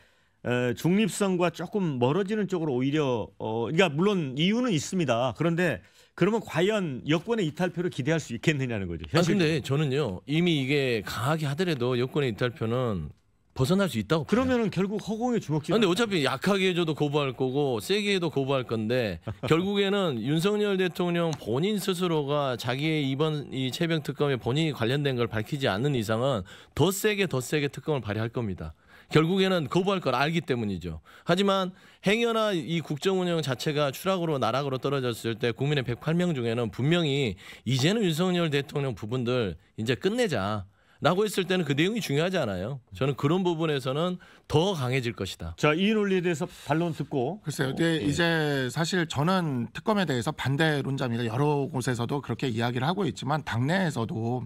어, 중립성과 조금 멀어지는 쪽으로 오히려 어, 그러니까 물론 이유는 있습니다. 그런데 그러면 과연 여권의 이탈표를 기대할 수 있겠느냐는 거죠. 아, 현실. 데 저는요 이미 이게 강하게 하더라도 여권의 이탈표는 벗어날 수 있다고. 그러면은 결국 허공에 주먹질. 아, 근데 어차피 약하게 해줘도 거부할 거고 세게 해도 거부할 건데 결국에는 윤석열 대통령 본인 스스로가 자기의 이번 이체병 특검에 본인이 관련된 걸 밝히지 않는 이상은 더 세게 더 세게 특검을 발휘할 겁니다. 결국에는 거부할 걸 알기 때문이죠. 하지만 행여나 이 국정운영 자체가 추락으로 나락으로 떨어졌을 때 국민의 108명 중에는 분명히 이제는 윤석열 대통령 부분들 이제 끝내자. 라고 했을 때는 그 내용이 중요하지 않아요. 저는 그런 부분에서는 더 강해질 것이다. 자, 이 논리에 대해서 반론 듣고 글쎄요. 어, 예. 이제 사실 저는 특검에 대해서 반대론자입니다. 여러 곳에서도 그렇게 이야기를 하고 있지만 당내에서도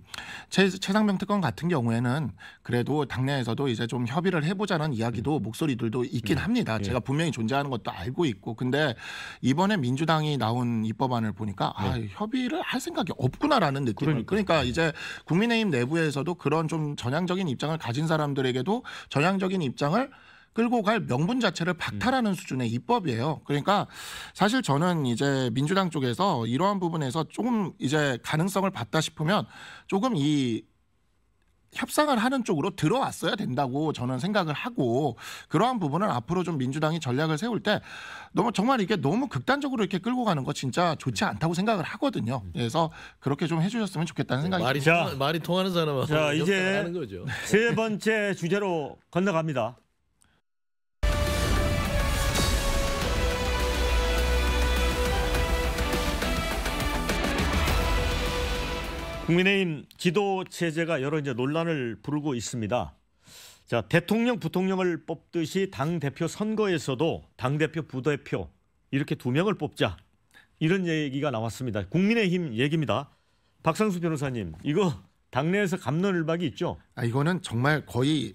최, 최상병 특검 같은 경우에는 그래도 당내에서도 이제 좀 협의를 해보자는 이야기도 음. 목소리들도 있긴 음. 합니다. 예. 제가 분명히 존재하는 것도 알고 있고 근데 이번에 민주당이 나온 입법안을 보니까 예. 아, 네. 협의를 할 생각이 없구나라는 느낌. 그러니까. 그러니까 이제 국민의힘 내부에서도 그런 좀 전향적인 입장을 가진 사람들에게도 전향적인 입장 민주을 끌고 갈 명분 자체를 박탈하는 음. 수준의 입법이에요. 그러니까 사실 저는 이제 민주당 쪽에서 이러한 부분에서 조금 이제 가능성을 봤다 싶으면 조금 이 협상을 하는 쪽으로 들어왔어야 된다고 저는 생각을 하고 그러한 부분을 앞으로 좀 민주당이 전략을 세울 때 너무 정말 이게 너무 극단적으로 이렇게 끌고 가는 거 진짜 좋지 않다고 생각을 하거든요. 그래서 그렇게 좀 해주셨으면 좋겠다는 생각이 말이 듭니다. 말이 통하는 사람은 자 이제 세 번째 주제로 건너갑니다. 국민의힘 기도 체제가 여러 이제 논란을 부르고 있습니다. 자, 대통령 부통령을 뽑듯이 당 대표 선거에서도 당 대표 부대표 이렇게 두 명을 뽑자 이런 얘기가 나왔습니다. 국민의힘 얘기입니다. 박상수 변호사님, 이거 당내에서 감론을박이 있죠? 아 이거는 정말 거의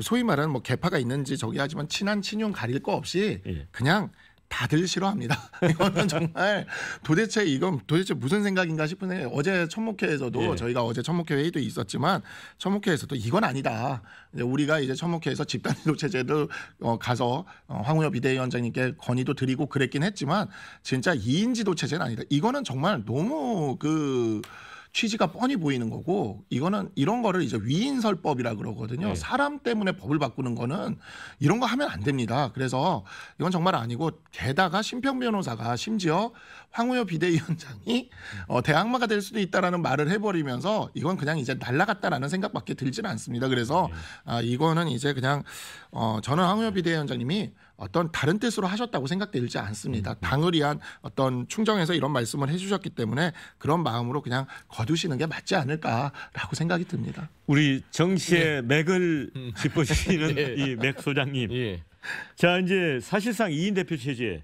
소위 말하는 뭐 개파가 있는지 저기 하지만 친한 친용 가릴 거 없이 예. 그냥 다들 싫어합니다. 이거는 정말 도대체 이건 도대체 무슨 생각인가 싶은 데 어제 천목회에서도 예. 저희가 어제 천목회 회의도 있었지만 천목회에서도 이건 아니다. 이제 우리가 이제 천목회에서 집단지도 체제를 어, 가서 어, 황우엽 비대위원장님께 건의도 드리고 그랬긴 했지만 진짜 2인 지도 체제는 아니다. 이거는 정말 너무 그 취지가 뻔히 보이는 거고 이거는 이런 거를 이제 위인설법이라 그러거든요. 네. 사람 때문에 법을 바꾸는 거는 이런 거 하면 안 됩니다. 그래서 이건 정말 아니고 게다가 심평 변호사가 심지어 황우여 비대위원장이 음. 어, 대항마가 될 수도 있다라는 말을 해버리면서 이건 그냥 이제 날라갔다라는 생각밖에 들지는 않습니다. 그래서 네. 아, 이거는 이제 그냥 어, 저는 황우여 비대위원장님이 어떤 다른 뜻으로 하셨다고 생각되지 않습니다. 음, 음. 당을 위한 어떤 충정에서 이런 말씀을 해주셨기 때문에 그런 마음으로 그냥 거두시는 게 맞지 않을까라고 생각이 듭니다. 우리 정 씨의 예. 맥을 음. 짚어시는 예. 이맥 소장님. 예. 자 이제 사실상 2인 대표 체제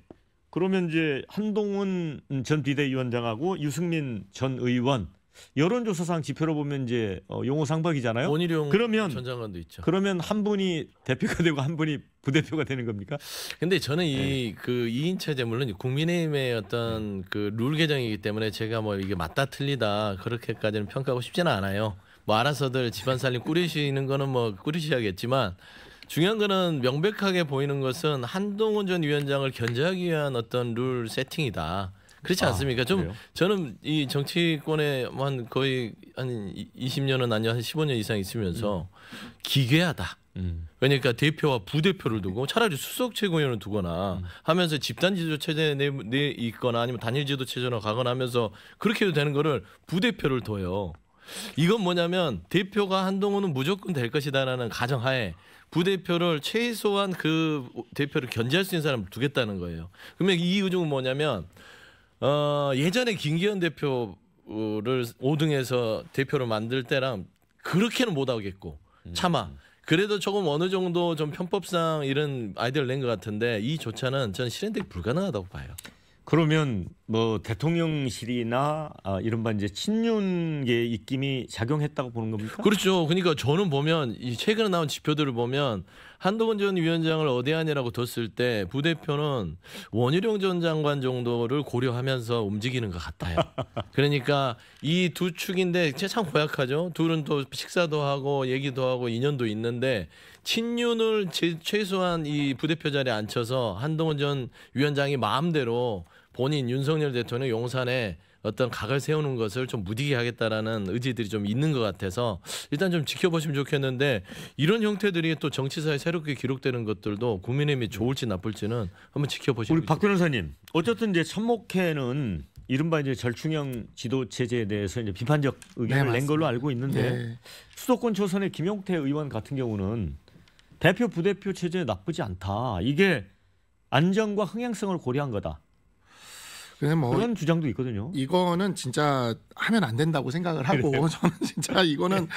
그러면 이제 한동훈 전 비대위원장하고 유승민 전 의원 여론조사상 지표로 보면 이제 어, 용호상박이잖아요. 원희룡 그러면 전 장관도 있죠. 그러면 한 분이 대표가 되고 한 분이 부대표가 되는 겁니까? 근데 저는 이그 네. 이인체제 물론 국민의힘의 어떤 음. 그룰 개정이기 때문에 제가 뭐 이게 맞다 틀리다 그렇게까지는 평가하고 싶지는 않아요. 뭐 알아서들 집안 살림 꾸리시는 거는 뭐 꾸리셔야겠지만 중요한 거는 명백하게 보이는 것은 한동훈 전 위원장을 견제하기 위한 어떤 룰 세팅이다. 그렇지 아, 않습니까? 아, 좀 저는 이 정치권에 한 거의 한 20년은 아니야 한 15년 이상 있으면서 음. 기괴하다. 음. 그러니까 대표와 부대표를 두고 차라리 수석 최고위원을 두거나 음. 하면서 집단 지도 체제 내, 내 있거나 아니면 단일 지도 체제로 가거나 하면서 그렇게 해도 되는 거를 부대표를 둬요. 이건 뭐냐면 대표가 한동훈은 무조건 될 것이다라는 가정하에 부대표를 최소한 그 대표를 견제할 수 있는 사람을 두겠다는 거예요. 그러면 이 의중은 뭐냐면 어, 예전에 김기현 대표를 5등에서 대표를 만들 때랑 그렇게는 못 하겠고 음. 차마 음. 그래도 조금 어느 정도 좀 편법상 이런 아이디어를 낸 것 같은데 이 조차는 저는 실현되기 불가능하다고 봐요. 그러면 뭐 대통령실이나 아, 이른바 이제 친윤계 입김이 작용했다고 보는 겁니까? 그렇죠. 그러니까 저는 보면 이 최근에 나온 지표들을 보면 한동훈 전 위원장을 어대안이라고 뒀을 때 부대표는 원희룡 전 장관 정도를 고려하면서 움직이는 것 같아요. 그러니까 이 두 축인데 참 고약하죠. 둘은 또 식사도 하고 얘기도 하고 인연도 있는데 친윤을 최소한 이 부대표 자리에 앉혀서 한동훈 전 위원장이 마음대로 본인 윤석열 대통령 용산에 어떤 각을 세우는 것을 좀 무디게 하겠다라는 의지들이 좀 있는 것 같아서 일단 좀 지켜보시면 좋겠는데 이런 형태들이 또 정치사에 새롭게 기록되는 것들도 국민의힘이 좋을지 나쁠지는 한번 지켜보시죠. 우리 박 변호사님 어쨌든 이제 천목회는 이른바 이제 절충형 지도 체제에 대해서 이제 비판적 의견을 네, 낸 걸로 알고 있는데 네. 수도권 초선의 김용태 의원 같은 경우는 대표 부대표 체제 나쁘지 않다. 이게 안정과 흥행성을 고려한 거다. 그냥 뭐 그런 주장도 있거든요. 이거는 진짜 하면 안 된다고 생각을 하고 그래요. 저는 진짜 이거는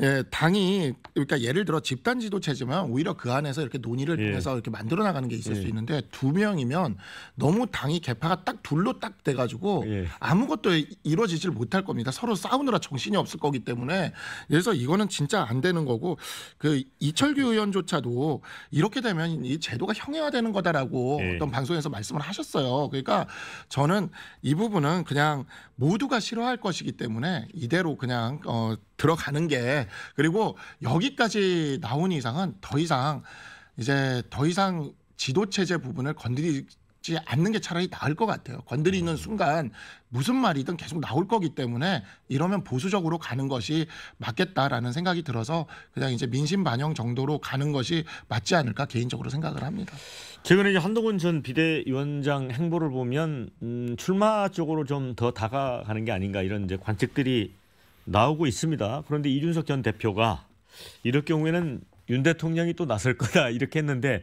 예. 예, 당이 그러니까 예를 들어 집단 지도체지만 오히려 그 안에서 이렇게 논의를 예. 통해서 이렇게 만들어 나가는 게 있을 예. 수 있는데 두 명이면 너무 당이 개파가 딱 둘로 딱 돼가지고 예. 아무것도 이루어지질 못할 겁니다. 서로 싸우느라 정신이 없을 거기 때문에 그래서 이거는 진짜 안 되는 거고 그 이철규 의원조차도 이렇게 되면 이 제도가 형해화되는 거다라고 어떤 방송에서 말씀을 하셨어요. 그러니까 저는 이 부분은 그냥 모두가 싫어할 거. 것이기 때문에 이대로 그냥 어, 들어가는 게 그리고 여기까지 나온 이상은 더 이상 이제 더 이상 지도 체제 부분을 건드리 지 건지 않는 게 차라리 나을 것 같아요. 건드리는 음. 순간 무슨 말이든 계속 나올 거기 때문에 이러면 보수적으로 가는 것이 맞겠다라는 생각이 들어서 그냥 이제 민심 반영 정도로 가는 것이 맞지 않을까 개인적으로 생각을 합니다. 최근에 한동훈 전 비대위원장 행보를 보면 음, 출마 쪽으로 좀 더 다가가는 게 아닌가 이런 이제 관측들이 나오고 있습니다. 그런데 이준석 전 대표가 이럴 경우에는 윤 대통령이 또 나설 거다 이렇게 했는데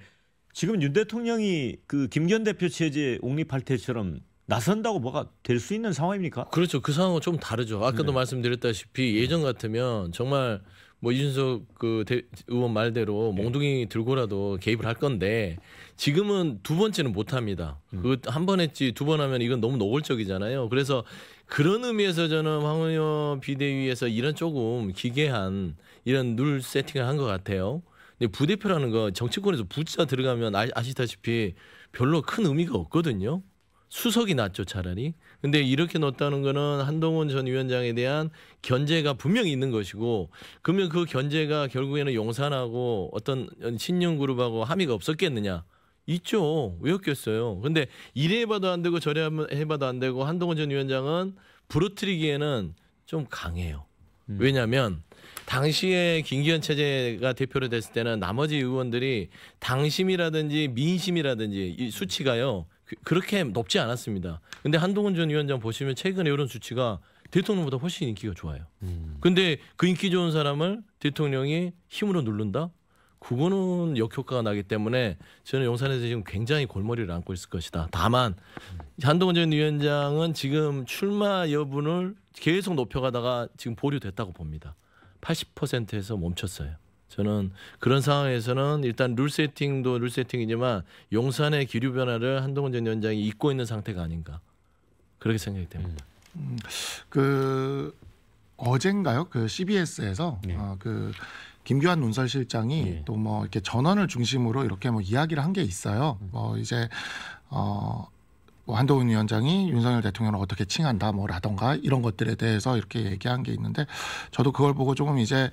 지금 윤 대통령이 그 김기현 대표 체제 옹립할 때처럼 나선다고 뭐가 될 수 있는 상황입니까? 그렇죠. 그 상황은 좀 다르죠. 아까도 네. 말씀드렸다시피 예전 같으면 정말 뭐 이준석 그 대, 의원 말대로 네. 몽둥이 들고라도 개입을 할 건데 지금은 두 번째는 못 합니다. 음. 그한 번 했지 두 번 하면 이건 너무 노골적이잖아요. 그래서 그런 의미에서 저는 황은여 비대위에서 이런 조금 기괴한 이런 룰 세팅을 한 것 같아요. 근데 부대표라는 거 정치권에서 부자 들어가면 아, 아시다시피 별로 큰 의미가 없거든요. 수석이 낫죠 차라리. 근데 이렇게 넣었다는 거는 한동훈 전 위원장에 대한 견제가 분명히 있는 것이고 그러면 그 견제가 결국에는 용산하고 어떤 신년 그룹하고 함의가 없었겠느냐. 있죠. 왜 없겠어요. 근데 이래 봐도 안 되고 저래 해봐도 안 되고 한동훈 전 위원장은 부러뜨리기에는 좀 강해요. 음. 왜냐하면 당시에 김기현 체제가 대표로 됐을 때는 나머지 의원들이 당심이라든지 민심이라든지 이 수치가요 그, 그렇게 높지 않았습니다. 근데 한동훈 전 위원장 보시면 최근에 이런 수치가 대통령보다 훨씬 인기가 좋아요. 음. 근데 그 인기 좋은 사람을 대통령이 힘으로 누른다? 그거는 역효과가 나기 때문에 저는 용산에서 지금 굉장히 골머리를 앓고 있을 것이다. 다만 한동훈 전 위원장은 지금 출마 여부를 계속 높여가다가 지금 보류됐다고 봅니다. 80%에서 멈췄어요. 저는 그런 상황에서는 일단 룰 세팅도 룰 세팅이지만 용산의 기류 변화를 한동훈 전 위원장이 잊고 있는 상태가 아닌가 그렇게 생각이 됩니다. 음, 음. 그 어젠가요? 그 CBS에서 네. 어, 그 김규환 논설실장이 네. 또뭐 이렇게 전원을 중심으로 이렇게 뭐 이야기를 한 게 있어요. 음. 뭐 이제 어뭐 한동훈 위원장이 윤석열 대통령을 어떻게 칭한다 뭐라던가 이런 것들에 대해서 이렇게 얘기한 게 있는데 저도 그걸 보고 조금 이제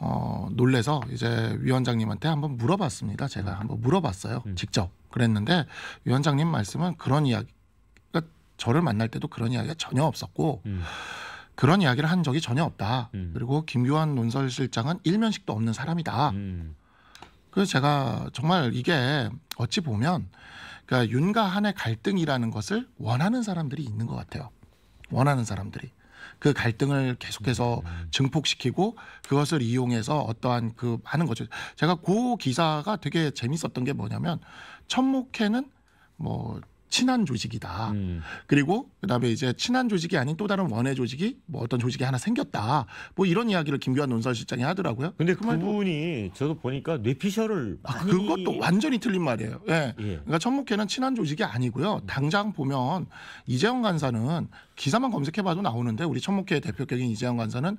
어 놀래서 이제 위원장님한테 한번 물어봤습니다. 제가 한번 물어봤어요. 음. 직접. 그랬는데 위원장님 말씀은 그런 이야기 그러니까 저를 만날 때도 그런 이야기가 전혀 없었고 음. 그런 이야기를 한 적이 전혀 없다. 음. 그리고 김규환 논설실장은 일면식도 없는 사람이다. 음. 그래서 제가 정말 이게 어찌 보면 그러니까 윤과 한의 갈등이라는 것을 원하는 사람들이 있는 것 같아요. 원하는 사람들이. 그 갈등을 계속해서 증폭시키고 그것을 이용해서 어떠한 그 하는 거죠. 제가 그 기사가 되게 재밌었던 게 뭐냐면 천목회는 뭐 친한 조직이다. 음. 그리고 그다음에 이제 친한 조직이 아닌 또 다른 원외 조직이 뭐 어떤 조직이 하나 생겼다. 뭐 이런 이야기를 김규환 논설실장이 하더라고요. 근데 그부분이 저도 보니까 뇌피셜을 아, 많이... 그것도 완전히 틀린 말이에요. 예. 예. 그러니까 천목회는 친한 조직이 아니고요. 음. 당장 보면 이재용 간사는 기사만 검색해봐도 나오는데 우리 천목회 대표격인 이재용 간사는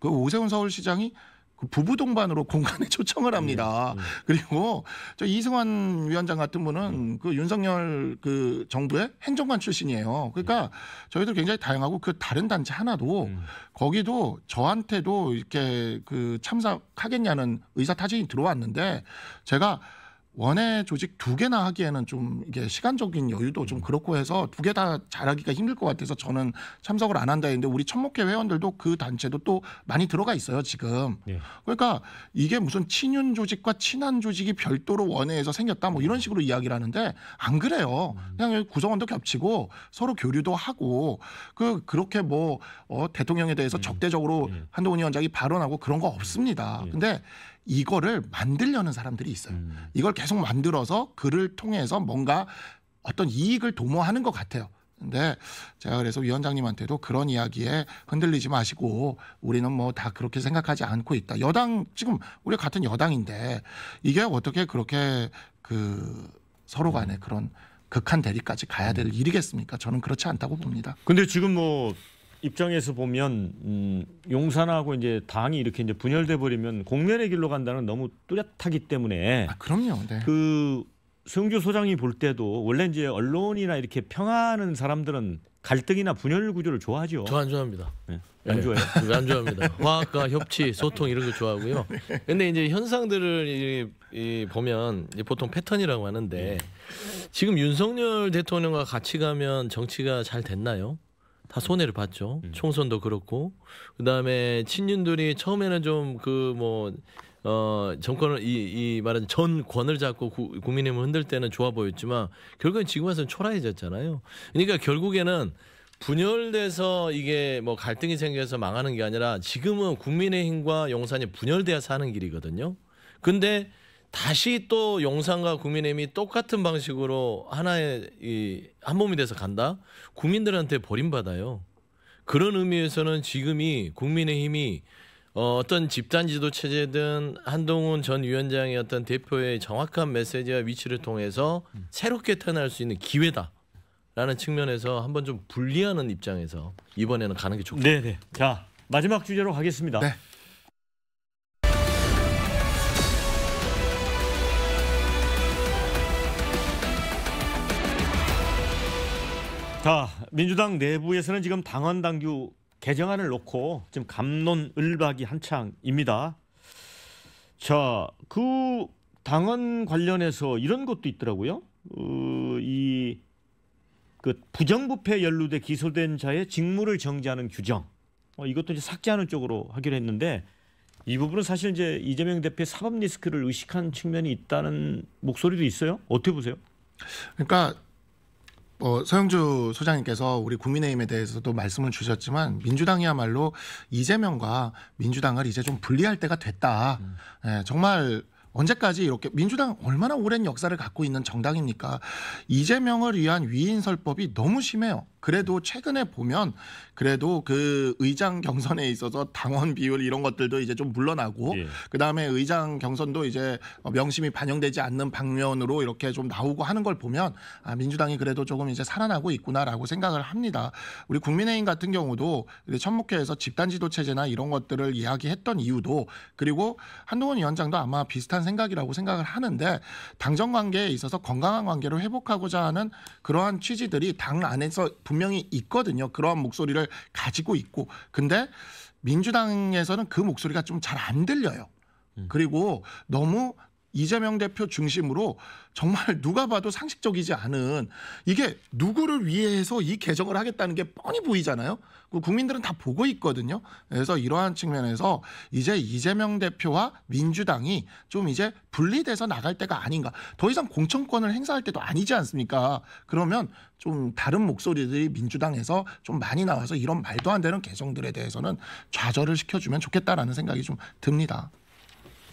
그 오세훈 서울시장이 그 부부 동반으로 공간에 초청을 합니다. 음, 음. 그리고 저 이승환 위원장 같은 분은 음. 그 윤석열 그 정부의 행정관 출신이에요. 그러니까 네. 저희들 굉장히 다양하고 그 다른 단체 하나도 음. 거기도 저한테도 이렇게 그 참석하겠냐는 의사 타진이 들어왔는데 제가 원외 조직 두 개나 하기에는 좀 이게 시간적인 여유도 좀 음. 그렇고 해서 두 개 다 잘하기가 힘들 것 같아서 저는 참석을 안 한다 했는데 우리 천목회 회원들도 그 단체도 또 많이 들어가 있어요 지금 예. 그러니까 이게 무슨 친윤 조직과 친한 조직이 별도로 원외에서 생겼다 뭐 이런 식으로 이야기를 하는데 안 그래요 음. 그냥 구성원도 겹치고 서로 교류도 하고 그 그렇게 뭐 어, 대통령에 대해서 음. 적대적으로 예. 한동훈 위원장이 발언하고 그런 거 없습니다 예. 근데 이거를 만들려는 사람들이 있어요. 음. 이걸 계속 만들어서 글을 통해서 뭔가 어떤 이익을 도모하는 것 같아요. 근데 제가 그래서 위원장님한테도 그런 이야기에 흔들리지 마시고 우리는 뭐 다 그렇게 생각하지 않고 있다. 여당 지금 우리 같은 여당인데 이게 어떻게 그렇게 그 서로 간에 음. 그런 극한 대립까지 가야 될 음. 일이겠습니까? 저는 그렇지 않다고 봅니다. 근데 지금 뭐 입장에서 보면 음, 용산하고 이제 당이 이렇게 이제 분열돼 버리면 공멸의 길로 간다는 너무 뚜렷하기 때문에 아, 그럼요. 네. 그 승주 소장이 볼 때도 원래 이제 언론이나 이렇게 평하는 사람들은 갈등이나 분열 구조를 좋아하죠. 저안 좋아합니다. 네. 안 좋아요. 네. 안 좋아합니다. 화학과 협치, 소통 이런 걸 좋아하고요. 네. 근데 이제 현상들을 이, 이 보면 이제 보통 패턴이라고 하는데 네. 지금 윤석열 대통령과 같이 가면 정치가 잘 됐나요? 다 손해를 봤죠. 음. 총선도 그렇고 그다음에 친윤들이 처음에는 좀 그 뭐 어, 정권을 이, 이말은 전권을 잡고 구, 국민의힘을 흔들 때는 좋아 보였지만 결국엔 지금 와서는 초라해졌잖아요. 그러니까 결국에는 분열돼서 이게 뭐 갈등이 생겨서 망하는 게 아니라 지금은 국민의힘과 용산이 분열돼야 사는 길이거든요. 근데 다시 또 용산과 국민의힘이 똑같은 방식으로 하나의 이한 몸이 돼서 간다? 국민들한테 버림받아요. 그런 의미에서는 지금이 국민의힘이 어, 떤 집단 지도 체제든 한동훈 전 위원장의 어떤 대표의 정확한 메시지와 위치를 통해서 새롭게 태어날 수 있는 기회다. 라는 측면에서 한번 좀 분리하는 입장에서 이번에는 가는 게 좋겠다. 네네. 자 마지막 주제로 가겠습니다. 네. 자 민주당 내부에서는 지금 당헌 당규 개정안을 놓고 지금 감론을박이 한창입니다. 자그 당원 관련해서 이런 것도 있더라고요. 어, 이그 부정부패 연루돼 기소된 자의 직무를 정지하는 규정 어, 이것도 이제 삭제하는 쪽으로 하기로 했는데 이 부분은 사실 이제 이재명 대표 사법 리스크를 의식한 측면이 있다는 목소리도 있어요. 어떻게 보세요? 그러니까 어, 서영주 소장님께서 우리 국민의힘에 대해서도 말씀을 주셨지만 민주당이야말로 이재명과 민주당을 이제 좀 분리할 때가 됐다. 음. 예, 정말 언제까지 이렇게 민주당 얼마나 오랜 역사를 갖고 있는 정당입니까? 이재명을 위한 위인설법이 너무 심해요. 그래도 최근에 보면 그래도 그 의장 경선에 있어서 당원 비율 이런 것들도 이제 좀 물러나고 예. 그다음에 의장 경선도 이제 어, 명심이 반영되지 않는 방면으로 이렇게 좀 나오고 하는 걸 보면 아 민주당이 그래도 조금 이제 살아나고 있구나라고 생각을 합니다. 우리 국민의힘 같은 경우도 천목회에서 집단 지도 체제나 이런 것들을 이야기했던 이유도 그리고 한동훈 위원장도 아마 비슷한 생각이라고 생각을 하는데 당정 관계에 있어서 건강한 관계로 회복하고자 하는 그러한 취지들이 당 안에서 분 분명히 있거든요. 그러한 목소리를 가지고 있고 근데 민주당에서는 그 목소리가 좀 잘 안 들려요. 음. 그리고 너무 이재명 대표 중심으로 정말 누가 봐도 상식적이지 않은 이게 누구를 위해서 이 개정을 하겠다는 게 뻔히 보이잖아요. 국민들은 다 보고 있거든요. 그래서 이러한 측면에서 이제 이재명 대표와 민주당이 좀 이제 분리돼서 나갈 때가 아닌가. 더 이상 공천권을 행사할 때도 아니지 않습니까? 그러면 좀 다른 목소리들이 민주당에서 좀 많이 나와서 이런 말도 안 되는 개정들에 대해서는 좌절을 시켜주면 좋겠다라는 생각이 좀 듭니다.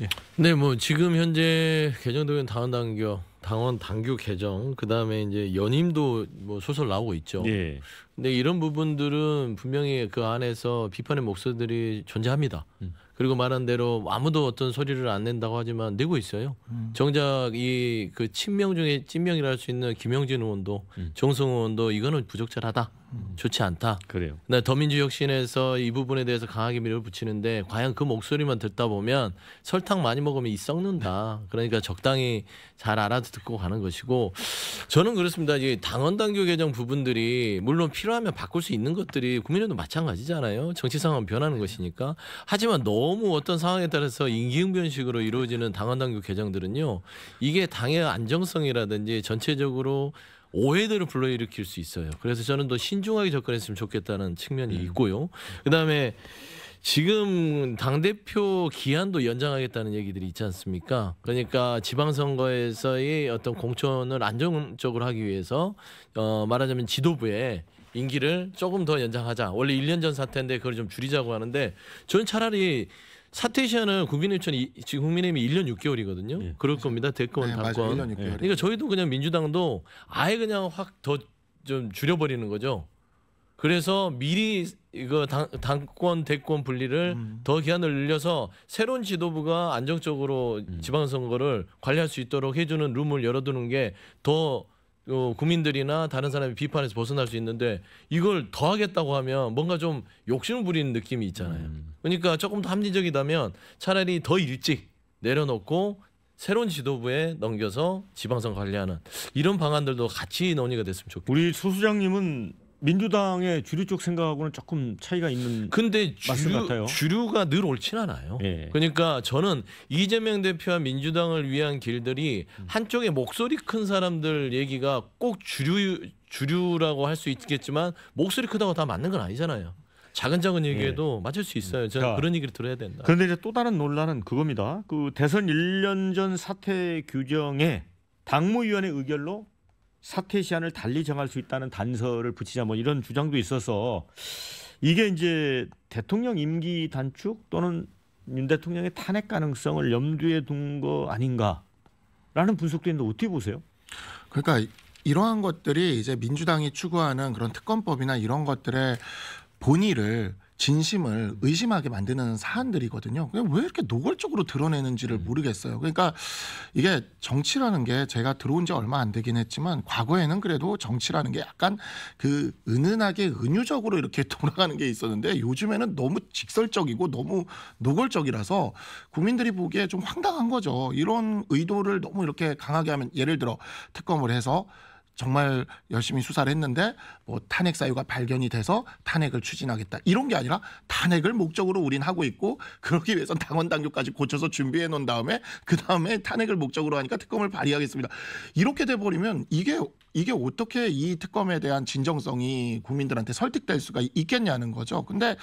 예. 네, 뭐 지금 현재 개정되면 당원 당규 당원 당규 개정 그다음에 이제 연임도 뭐 소설 나오고 있죠. 예. 근데 이런 부분들은 분명히 그 안에서 비판의 목소리들이 존재합니다. 음. 그리고 말한 대로 아무도 어떤 소리를 안 낸다고 하지만 내고 있어요. 음. 정작 이 그 친명 중에 친명이라할 수 있는 김영진 의원도 음. 정성 의원도 이거는 부적절하다. 음. 좋지 않다. 그래요. 나 네, 더민주 혁신에서 이 부분에 대해서 강하게 밀어붙이는데 과연 그 목소리만 듣다 보면 설탕 많이 먹으면 이 썩는다. 그러니까 적당히 잘 알아듣고 가는 것이고 저는 그렇습니다. 이 당원 당규 개정 부분들이 물론 필요하면 바꿀 수 있는 것들이 국민의도 마찬가지잖아요. 정치 상황 변하는 것이니까. 하지만 너무 어떤 상황에 따라서 인기응변식으로 이루어지는 당원 당규 개정들은요. 이게 당의 안정성이라든지 전체적으로 오해들을 불러일으킬 수 있어요. 그래서 저는 더 신중하게 접근했으면 좋겠다는 측면이 음. 있고요. 그다음에 지금 당 대표 기한도 연장하겠다는 얘기들이 있지 않습니까? 그러니까 지방선거에서의 어떤 공천을 안정적으로 하기 위해서 어 말하자면 지도부에 임기를 조금 더 연장하자. 원래 1년 전 사태인데 그걸 좀 줄이자고 하는데 저는 차라리 사퇴시한은 국민의힘 지금 국민의힘이 1년 6개월이거든요. 네. 예. 그럴 겁니다. 대권 네, 당권. 맞아요. 1년 6개월. 예. 그러니까 저희도 그냥 민주당도 아예 그냥 확 더 좀 줄여버리는 거죠. 그래서 미리 이거 당, 당권 대권 분리를 음. 더 기한을 늘려서 새로운 지도부가 안정적으로 음. 지방선거를 관리할 수 있도록 해주는 룸을 열어두는 게더 어, 국민들이나 다른 사람이 비판해서 벗어날 수 있는데 이걸 더 하겠다고 하면 뭔가 좀 욕심을 부리는 느낌이 있잖아요. 음. 그러니까 조금 더 합리적이다면 차라리 더 일찍 내려놓고 새로운 지도부에 넘겨서 지방선 관리하는 이런 방안들도 같이 논의가 됐으면 좋겠습니다. 우리 소수장님은 민주당의 주류 쪽 생각하고는 조금 차이가 있는 근데 주류, 주류가 늘 옳진 않아요. 예. 그러니까 저는 이재명 대표와 민주당을 위한 길들이 한쪽에 목소리 큰 사람들 얘기가 꼭 주류 주류라고 할 수 있겠지만 목소리 크다고 다 맞는 건 아니잖아요. 작은 작은 얘기에도 예. 맞을 수 있어요. 저는 자, 그런 얘기를 들어야 된다. 그런데 이제 또 다른 논란은 그겁니다. 그 대선 1년 전 사태 규정에 당무위원회 의결로 사퇴 시한을 달리 정할 수 있다는 단서를 붙이자 뭐 이런 주장도 있어서 이게 이제 대통령 임기 단축 또는 윤 대통령의 탄핵 가능성을 염두에 둔 거 아닌가라는 분석도 있는데 어떻게 보세요? 그러니까 이러한 것들이 이제 민주당이 추구하는 그런 특검법이나 이런 것들의 본의를 진심을 의심하게 만드는 사안들이거든요. 왜 이렇게 노골적으로 드러내는지를 음. 모르겠어요. 그러니까 이게 정치라는 게 제가 들어온 지 얼마 안 되긴 했지만 과거에는 그래도 정치라는 게 약간 그 은은하게 은유적으로 이렇게 돌아가는 게 있었는데 요즘에는 너무 직설적이고 너무 노골적이라서 국민들이 보기에 좀 황당한 거죠. 이런 의도를 너무 이렇게 강하게 하면 예를 들어 특검을 해서 정말 열심히 수사를 했는데 뭐 탄핵 사유가 발견이 돼서 탄핵을 추진하겠다 이런 게 아니라 탄핵을 목적으로 우린 하고 있고 그러기 위해선 당원 당규까지 고쳐서 준비해 놓은 다음에 그 다음에 탄핵을 목적으로 하니까 특검을 발의하겠습니다 이렇게 돼 버리면 이게 이게 어떻게 이 특검에 대한 진정성이 국민들한테 설득될 수가 있겠냐는 거죠. 근데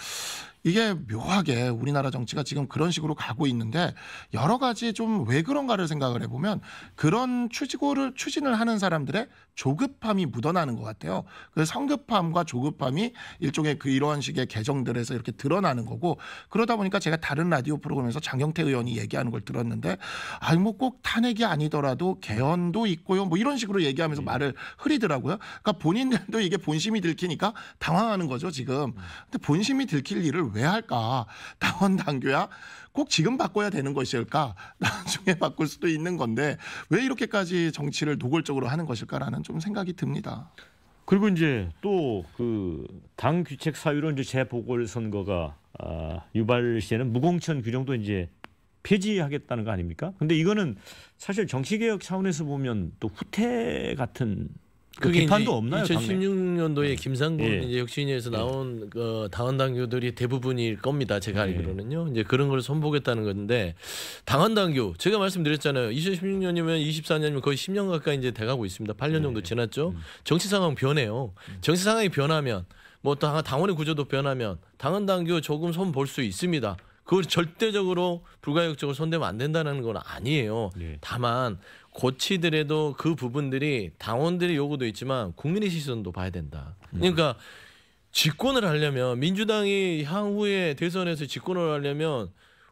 이게 묘하게 우리나라 정치가 지금 그런 식으로 가고 있는데 여러 가지 좀 왜 그런가를 생각을 해보면 그런 추지고를 추진을 하는 사람들의 조급함이 묻어나는 것 같아요. 그 성급함과 조급함이 일종의 그 이러한 식의 개정들에서 이렇게 드러나는 거고 그러다 보니까 제가 다른 라디오 프로그램에서 장경태 의원이 얘기하는 걸 들었는데 아니 뭐 꼭 탄핵이 아니더라도 개헌도 있고요 뭐 이런 식으로 얘기하면서 네. 말을 흐리더라고요. 그러니까 본인들도 이게 본심이 들키니까 당황하는 거죠 지금. 근데 본심이 들킬 일을 왜 할까? 당원 당교야꼭 지금 바꿔야 되는 것일까? 나중에 바꿀 수도 있는 건데 왜 이렇게까지 정치를 노골적으로 하는 것일까라는 좀 생각이 듭니다. 그리고 이제 또그당 규책 사유로 이제 재보궐 선거가 아, 유발시에는 무공천 규정도 이제 폐지하겠다는 거 아닙니까? 근데 이거는 사실 정치개혁 차원에서 보면 또 후퇴 같은 그 비판도 없나요? 2016년도에 네. 김상국 예. 이제 혁신위에서 예. 나온 예. 그 어, 당원당교들이 대부분일 겁니다. 제가 예. 알기로는요. 이제 그런 걸 선보겠다는 건데 당원당교 제가 말씀드렸잖아요. 2016년이면 24년이면 거의 10년 가까이 이제 돼가고 있습니다. 8년 정도 예. 지났죠. 음. 정치 상황 변해요. 음. 정치 상황이 변하면 뭐 당, 당원의 구조도 변하면 당원당교 조금 손볼수 있습니다. 그걸 절대적으로 불가역적으로 손대면 안 된다는 건 아니에요. 네. 다만 고치더라도 그 부분들이 당원들의 요구도 있지만 국민의 시선도 봐야 된다. 음. 그러니까 집권을 하려면 민주당이 향후에 대선에서 집권을 하려면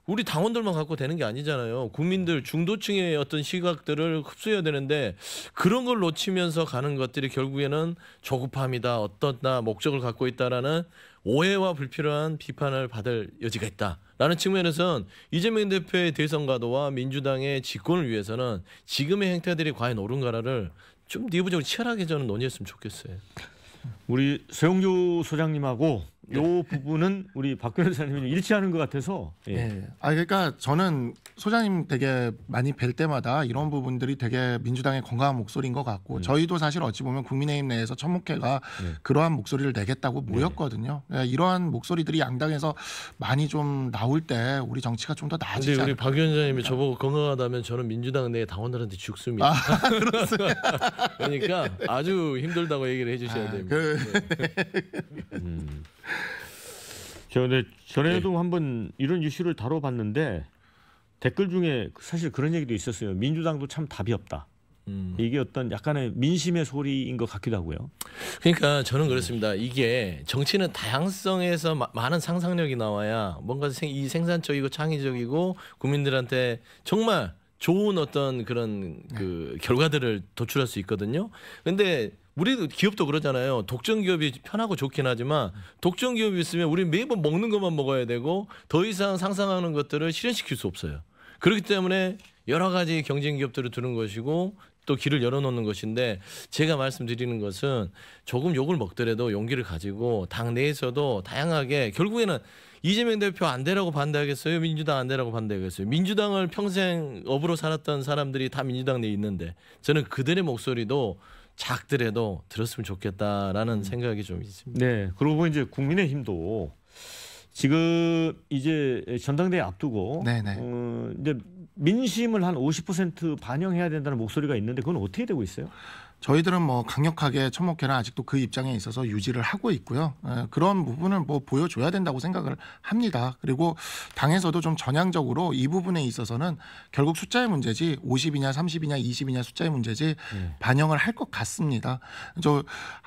우리 당원들만 갖고 되는 게 아니잖아요. 국민들 중도층의 어떤 시각들을 흡수해야 되는데 그런 걸 놓치면서 가는 것들이 결국에는 조급함이다, 어떻나 목적을 갖고 있다라는 오해와 불필요한 비판을 받을 여지가 있다. 라는 측면에서는 이재명 대표의 대선 가도와 민주당의 집권을 위해서는 지금의 행태들이 과연 옳은가를 좀 내부적으로 치열하게 저는 논의했으면 좋겠어요. 우리 세용주 소장님하고 예. 요 네. 부분은 우리 박 변호사님이 일치하는 것 같아서. 예. 네. 아 그러니까 저는 소장님 되게 많이 뵐 때마다 이런 부분들이 되게 민주당의 건강한 목소리인 것 같고 음. 저희도 사실 어찌 보면 국민의힘 내에서 천목회가 네. 그러한 목소리를 내겠다고 네. 모였거든요. 네. 이러한 목소리들이 양당에서 많이 좀 나올 때 우리 정치가 좀 더 나아지지 근데 우리 박 위원장님이 저보고 건강하다면 저는 민주당 내 당원들한테 죽습니다. 아, 그러니까 아주 힘들다고 얘기를 해주셔야 아, 됩니다. 그... 네. 음. 저에 전에도 네. 한번 이런 이슈를 다뤄봤는데 댓글 중에 사실 그런 얘기도 있었어요. 민주당도 참 답이 없다. 음. 이게 어떤 약간의 민심의 소리인 것 같기도 하고요. 그러니까 저는 그렇습니다. 이게 정치는 다양성에서 마, 많은 상상력이 나와야 뭔가 생, 이 생산적이고 창의적이고 국민들한테 정말 좋은 어떤 그런 그 결과들을 도출할 수 있거든요. 근데 우리 기업도 그러잖아요. 독점 기업이 편하고 좋긴 하지만 독점 기업이 있으면 우리 매번 먹는 것만 먹어야 되고 더 이상 상상하는 것들을 실현시킬 수 없어요. 그렇기 때문에 여러 가지 경쟁 기업들을 두는 것이고 또 길을 열어놓는 것인데 제가 말씀드리는 것은 조금 욕을 먹더라도 용기를 가지고 당 내에서도 다양하게 결국에는 이재명 대표 안 되라고 반대하겠어요? 민주당 안 되라고 반대하겠어요? 민주당을 평생 업으로 살았던 사람들이 다 민주당 내에 있는데 저는 그들의 목소리도 작들에도 들었으면 좋겠다라는 생각이 좀 있습니다. 네, 그러고 이제 국민의힘도 지금 이제 전당대회 앞두고 네네. 네. 어, 이제 민심을 한 50% 반영해야 된다는 목소리가 있는데 그건 어떻게 되고 있어요? 저희들은 뭐 강력하게 천목회는 아직도 그 입장에 있어서 유지를 하고 있고요. 예, 그런 부분을 뭐 보여줘야 된다고 생각을 합니다. 그리고 당에서도 좀 전향적으로 이 부분에 있어서는 결국 숫자의 문제지 50이냐 30이냐 20이냐 숫자의 문제지 네. 반영을 할 것 같습니다. 저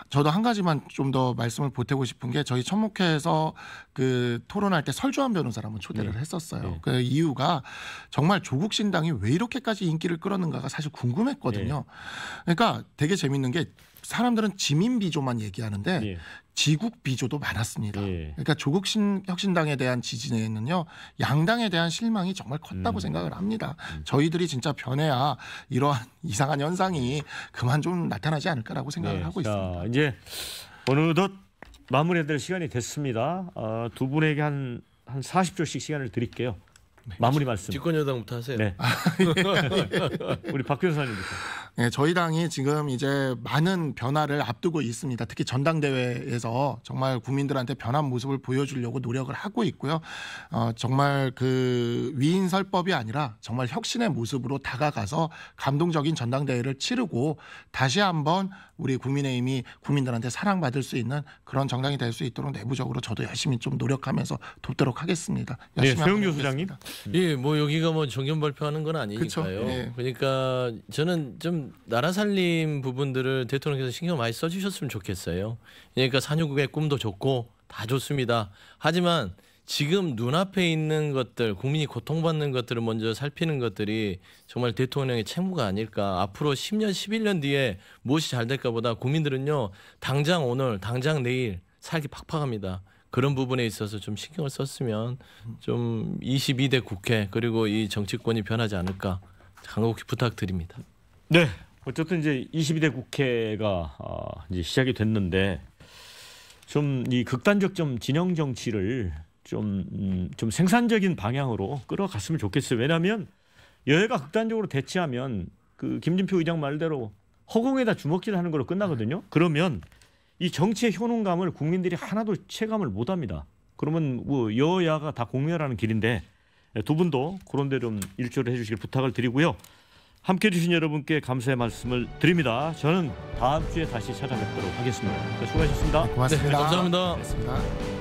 저도 한 가지만 좀 더 말씀을 보태고 싶은 게 저희 천목회에서 그 토론할 때 설주한 변호사를 한번 초대를 네. 했었어요. 네. 그 이유가 정말 조국 신당이 왜 이렇게까지 인기를 끌었는가가 사실 궁금했거든요. 네. 그러니까 되게 재밌는 게 사람들은 지민 비조만 얘기하는데 네. 지국 비조도 많았습니다. 네. 그러니까 조국 신, 혁신당에 대한 지지에는요 양당에 대한 실망이 정말 컸다고 음. 생각을 합니다. 음. 저희들이 진짜 변해야 이러한 이상한 현상이 그만 좀 나타나지 않을까라고 생각을 네. 하고 있습니다. 이제 어느덧 마무리해야 시간이 됐습니다. 어, 두 분에게 한, 한 40초씩 시간을 드릴게요. 네. 마무리 말씀. 집권 여당부터 하세요. 네. 아, 네. 우리 박 변호사님부터. 네, 저희 당이 지금 이제 많은 변화를 앞두고 있습니다. 특히 전당대회에서 정말 국민들한테 변한 모습을 보여주려고 노력을 하고 있고요. 어, 정말 그 위인설법이 아니라 정말 혁신의 모습으로 다가가서 감동적인 전당대회를 치르고 다시 한번 우리 국민의힘이 국민들한테 사랑받을 수 있는 그런 정당이 될 수 있도록 내부적으로 저도 열심히 좀 노력하면서 돕도록 하겠습니다. 네, 서영규 소장님. 예, 뭐 여기가 뭐 정견 발표하는 건 아니니까요. 네. 그러니까 저는 좀 나라 살림 부분들을 대통령께서 신경 많이 써주셨으면 좋겠어요. 그러니까 산유국의 꿈도 좋고 다 좋습니다. 하지만 지금 눈앞에 있는 것들 국민이 고통받는 것들을 먼저 살피는 것들이 정말 대통령의 책무가 아닐까 앞으로 10년 11년 뒤에 무엇이 잘 될까 보다 국민들은요 당장 오늘 당장 내일 살기 팍팍합니다 그런 부분에 있어서 좀 신경을 썼으면 좀 22대 국회 그리고 이 정치권이 변하지 않을까 간곡히 부탁드립니다 네 어쨌든 이제 22대 국회가 어, 이제 시작이 됐는데 좀 이 극단적 좀 진영 정치를 좀, 음, 좀 생산적인 방향으로 끌어갔으면 좋겠어요. 왜냐하면 여야가 극단적으로 대치하면 그 김진표 의장 말대로 허공에다 주먹질 하는 걸로 끝나거든요. 네. 그러면 이 정치의 효능감을 국민들이 하나도 체감을 못 합니다. 그러면 뭐 여야가 다 공멸하는 길인데 두 분도 그런 데좀 일조를 해주시길 부탁을 드리고요. 함께 해주신 여러분께 감사의 말씀을 드립니다. 저는 다음 주에 다시 찾아뵙도록 하겠습니다. 수고하셨습니다. 고맙습니다. 네, 감사합니다. 고맙습니다. 네,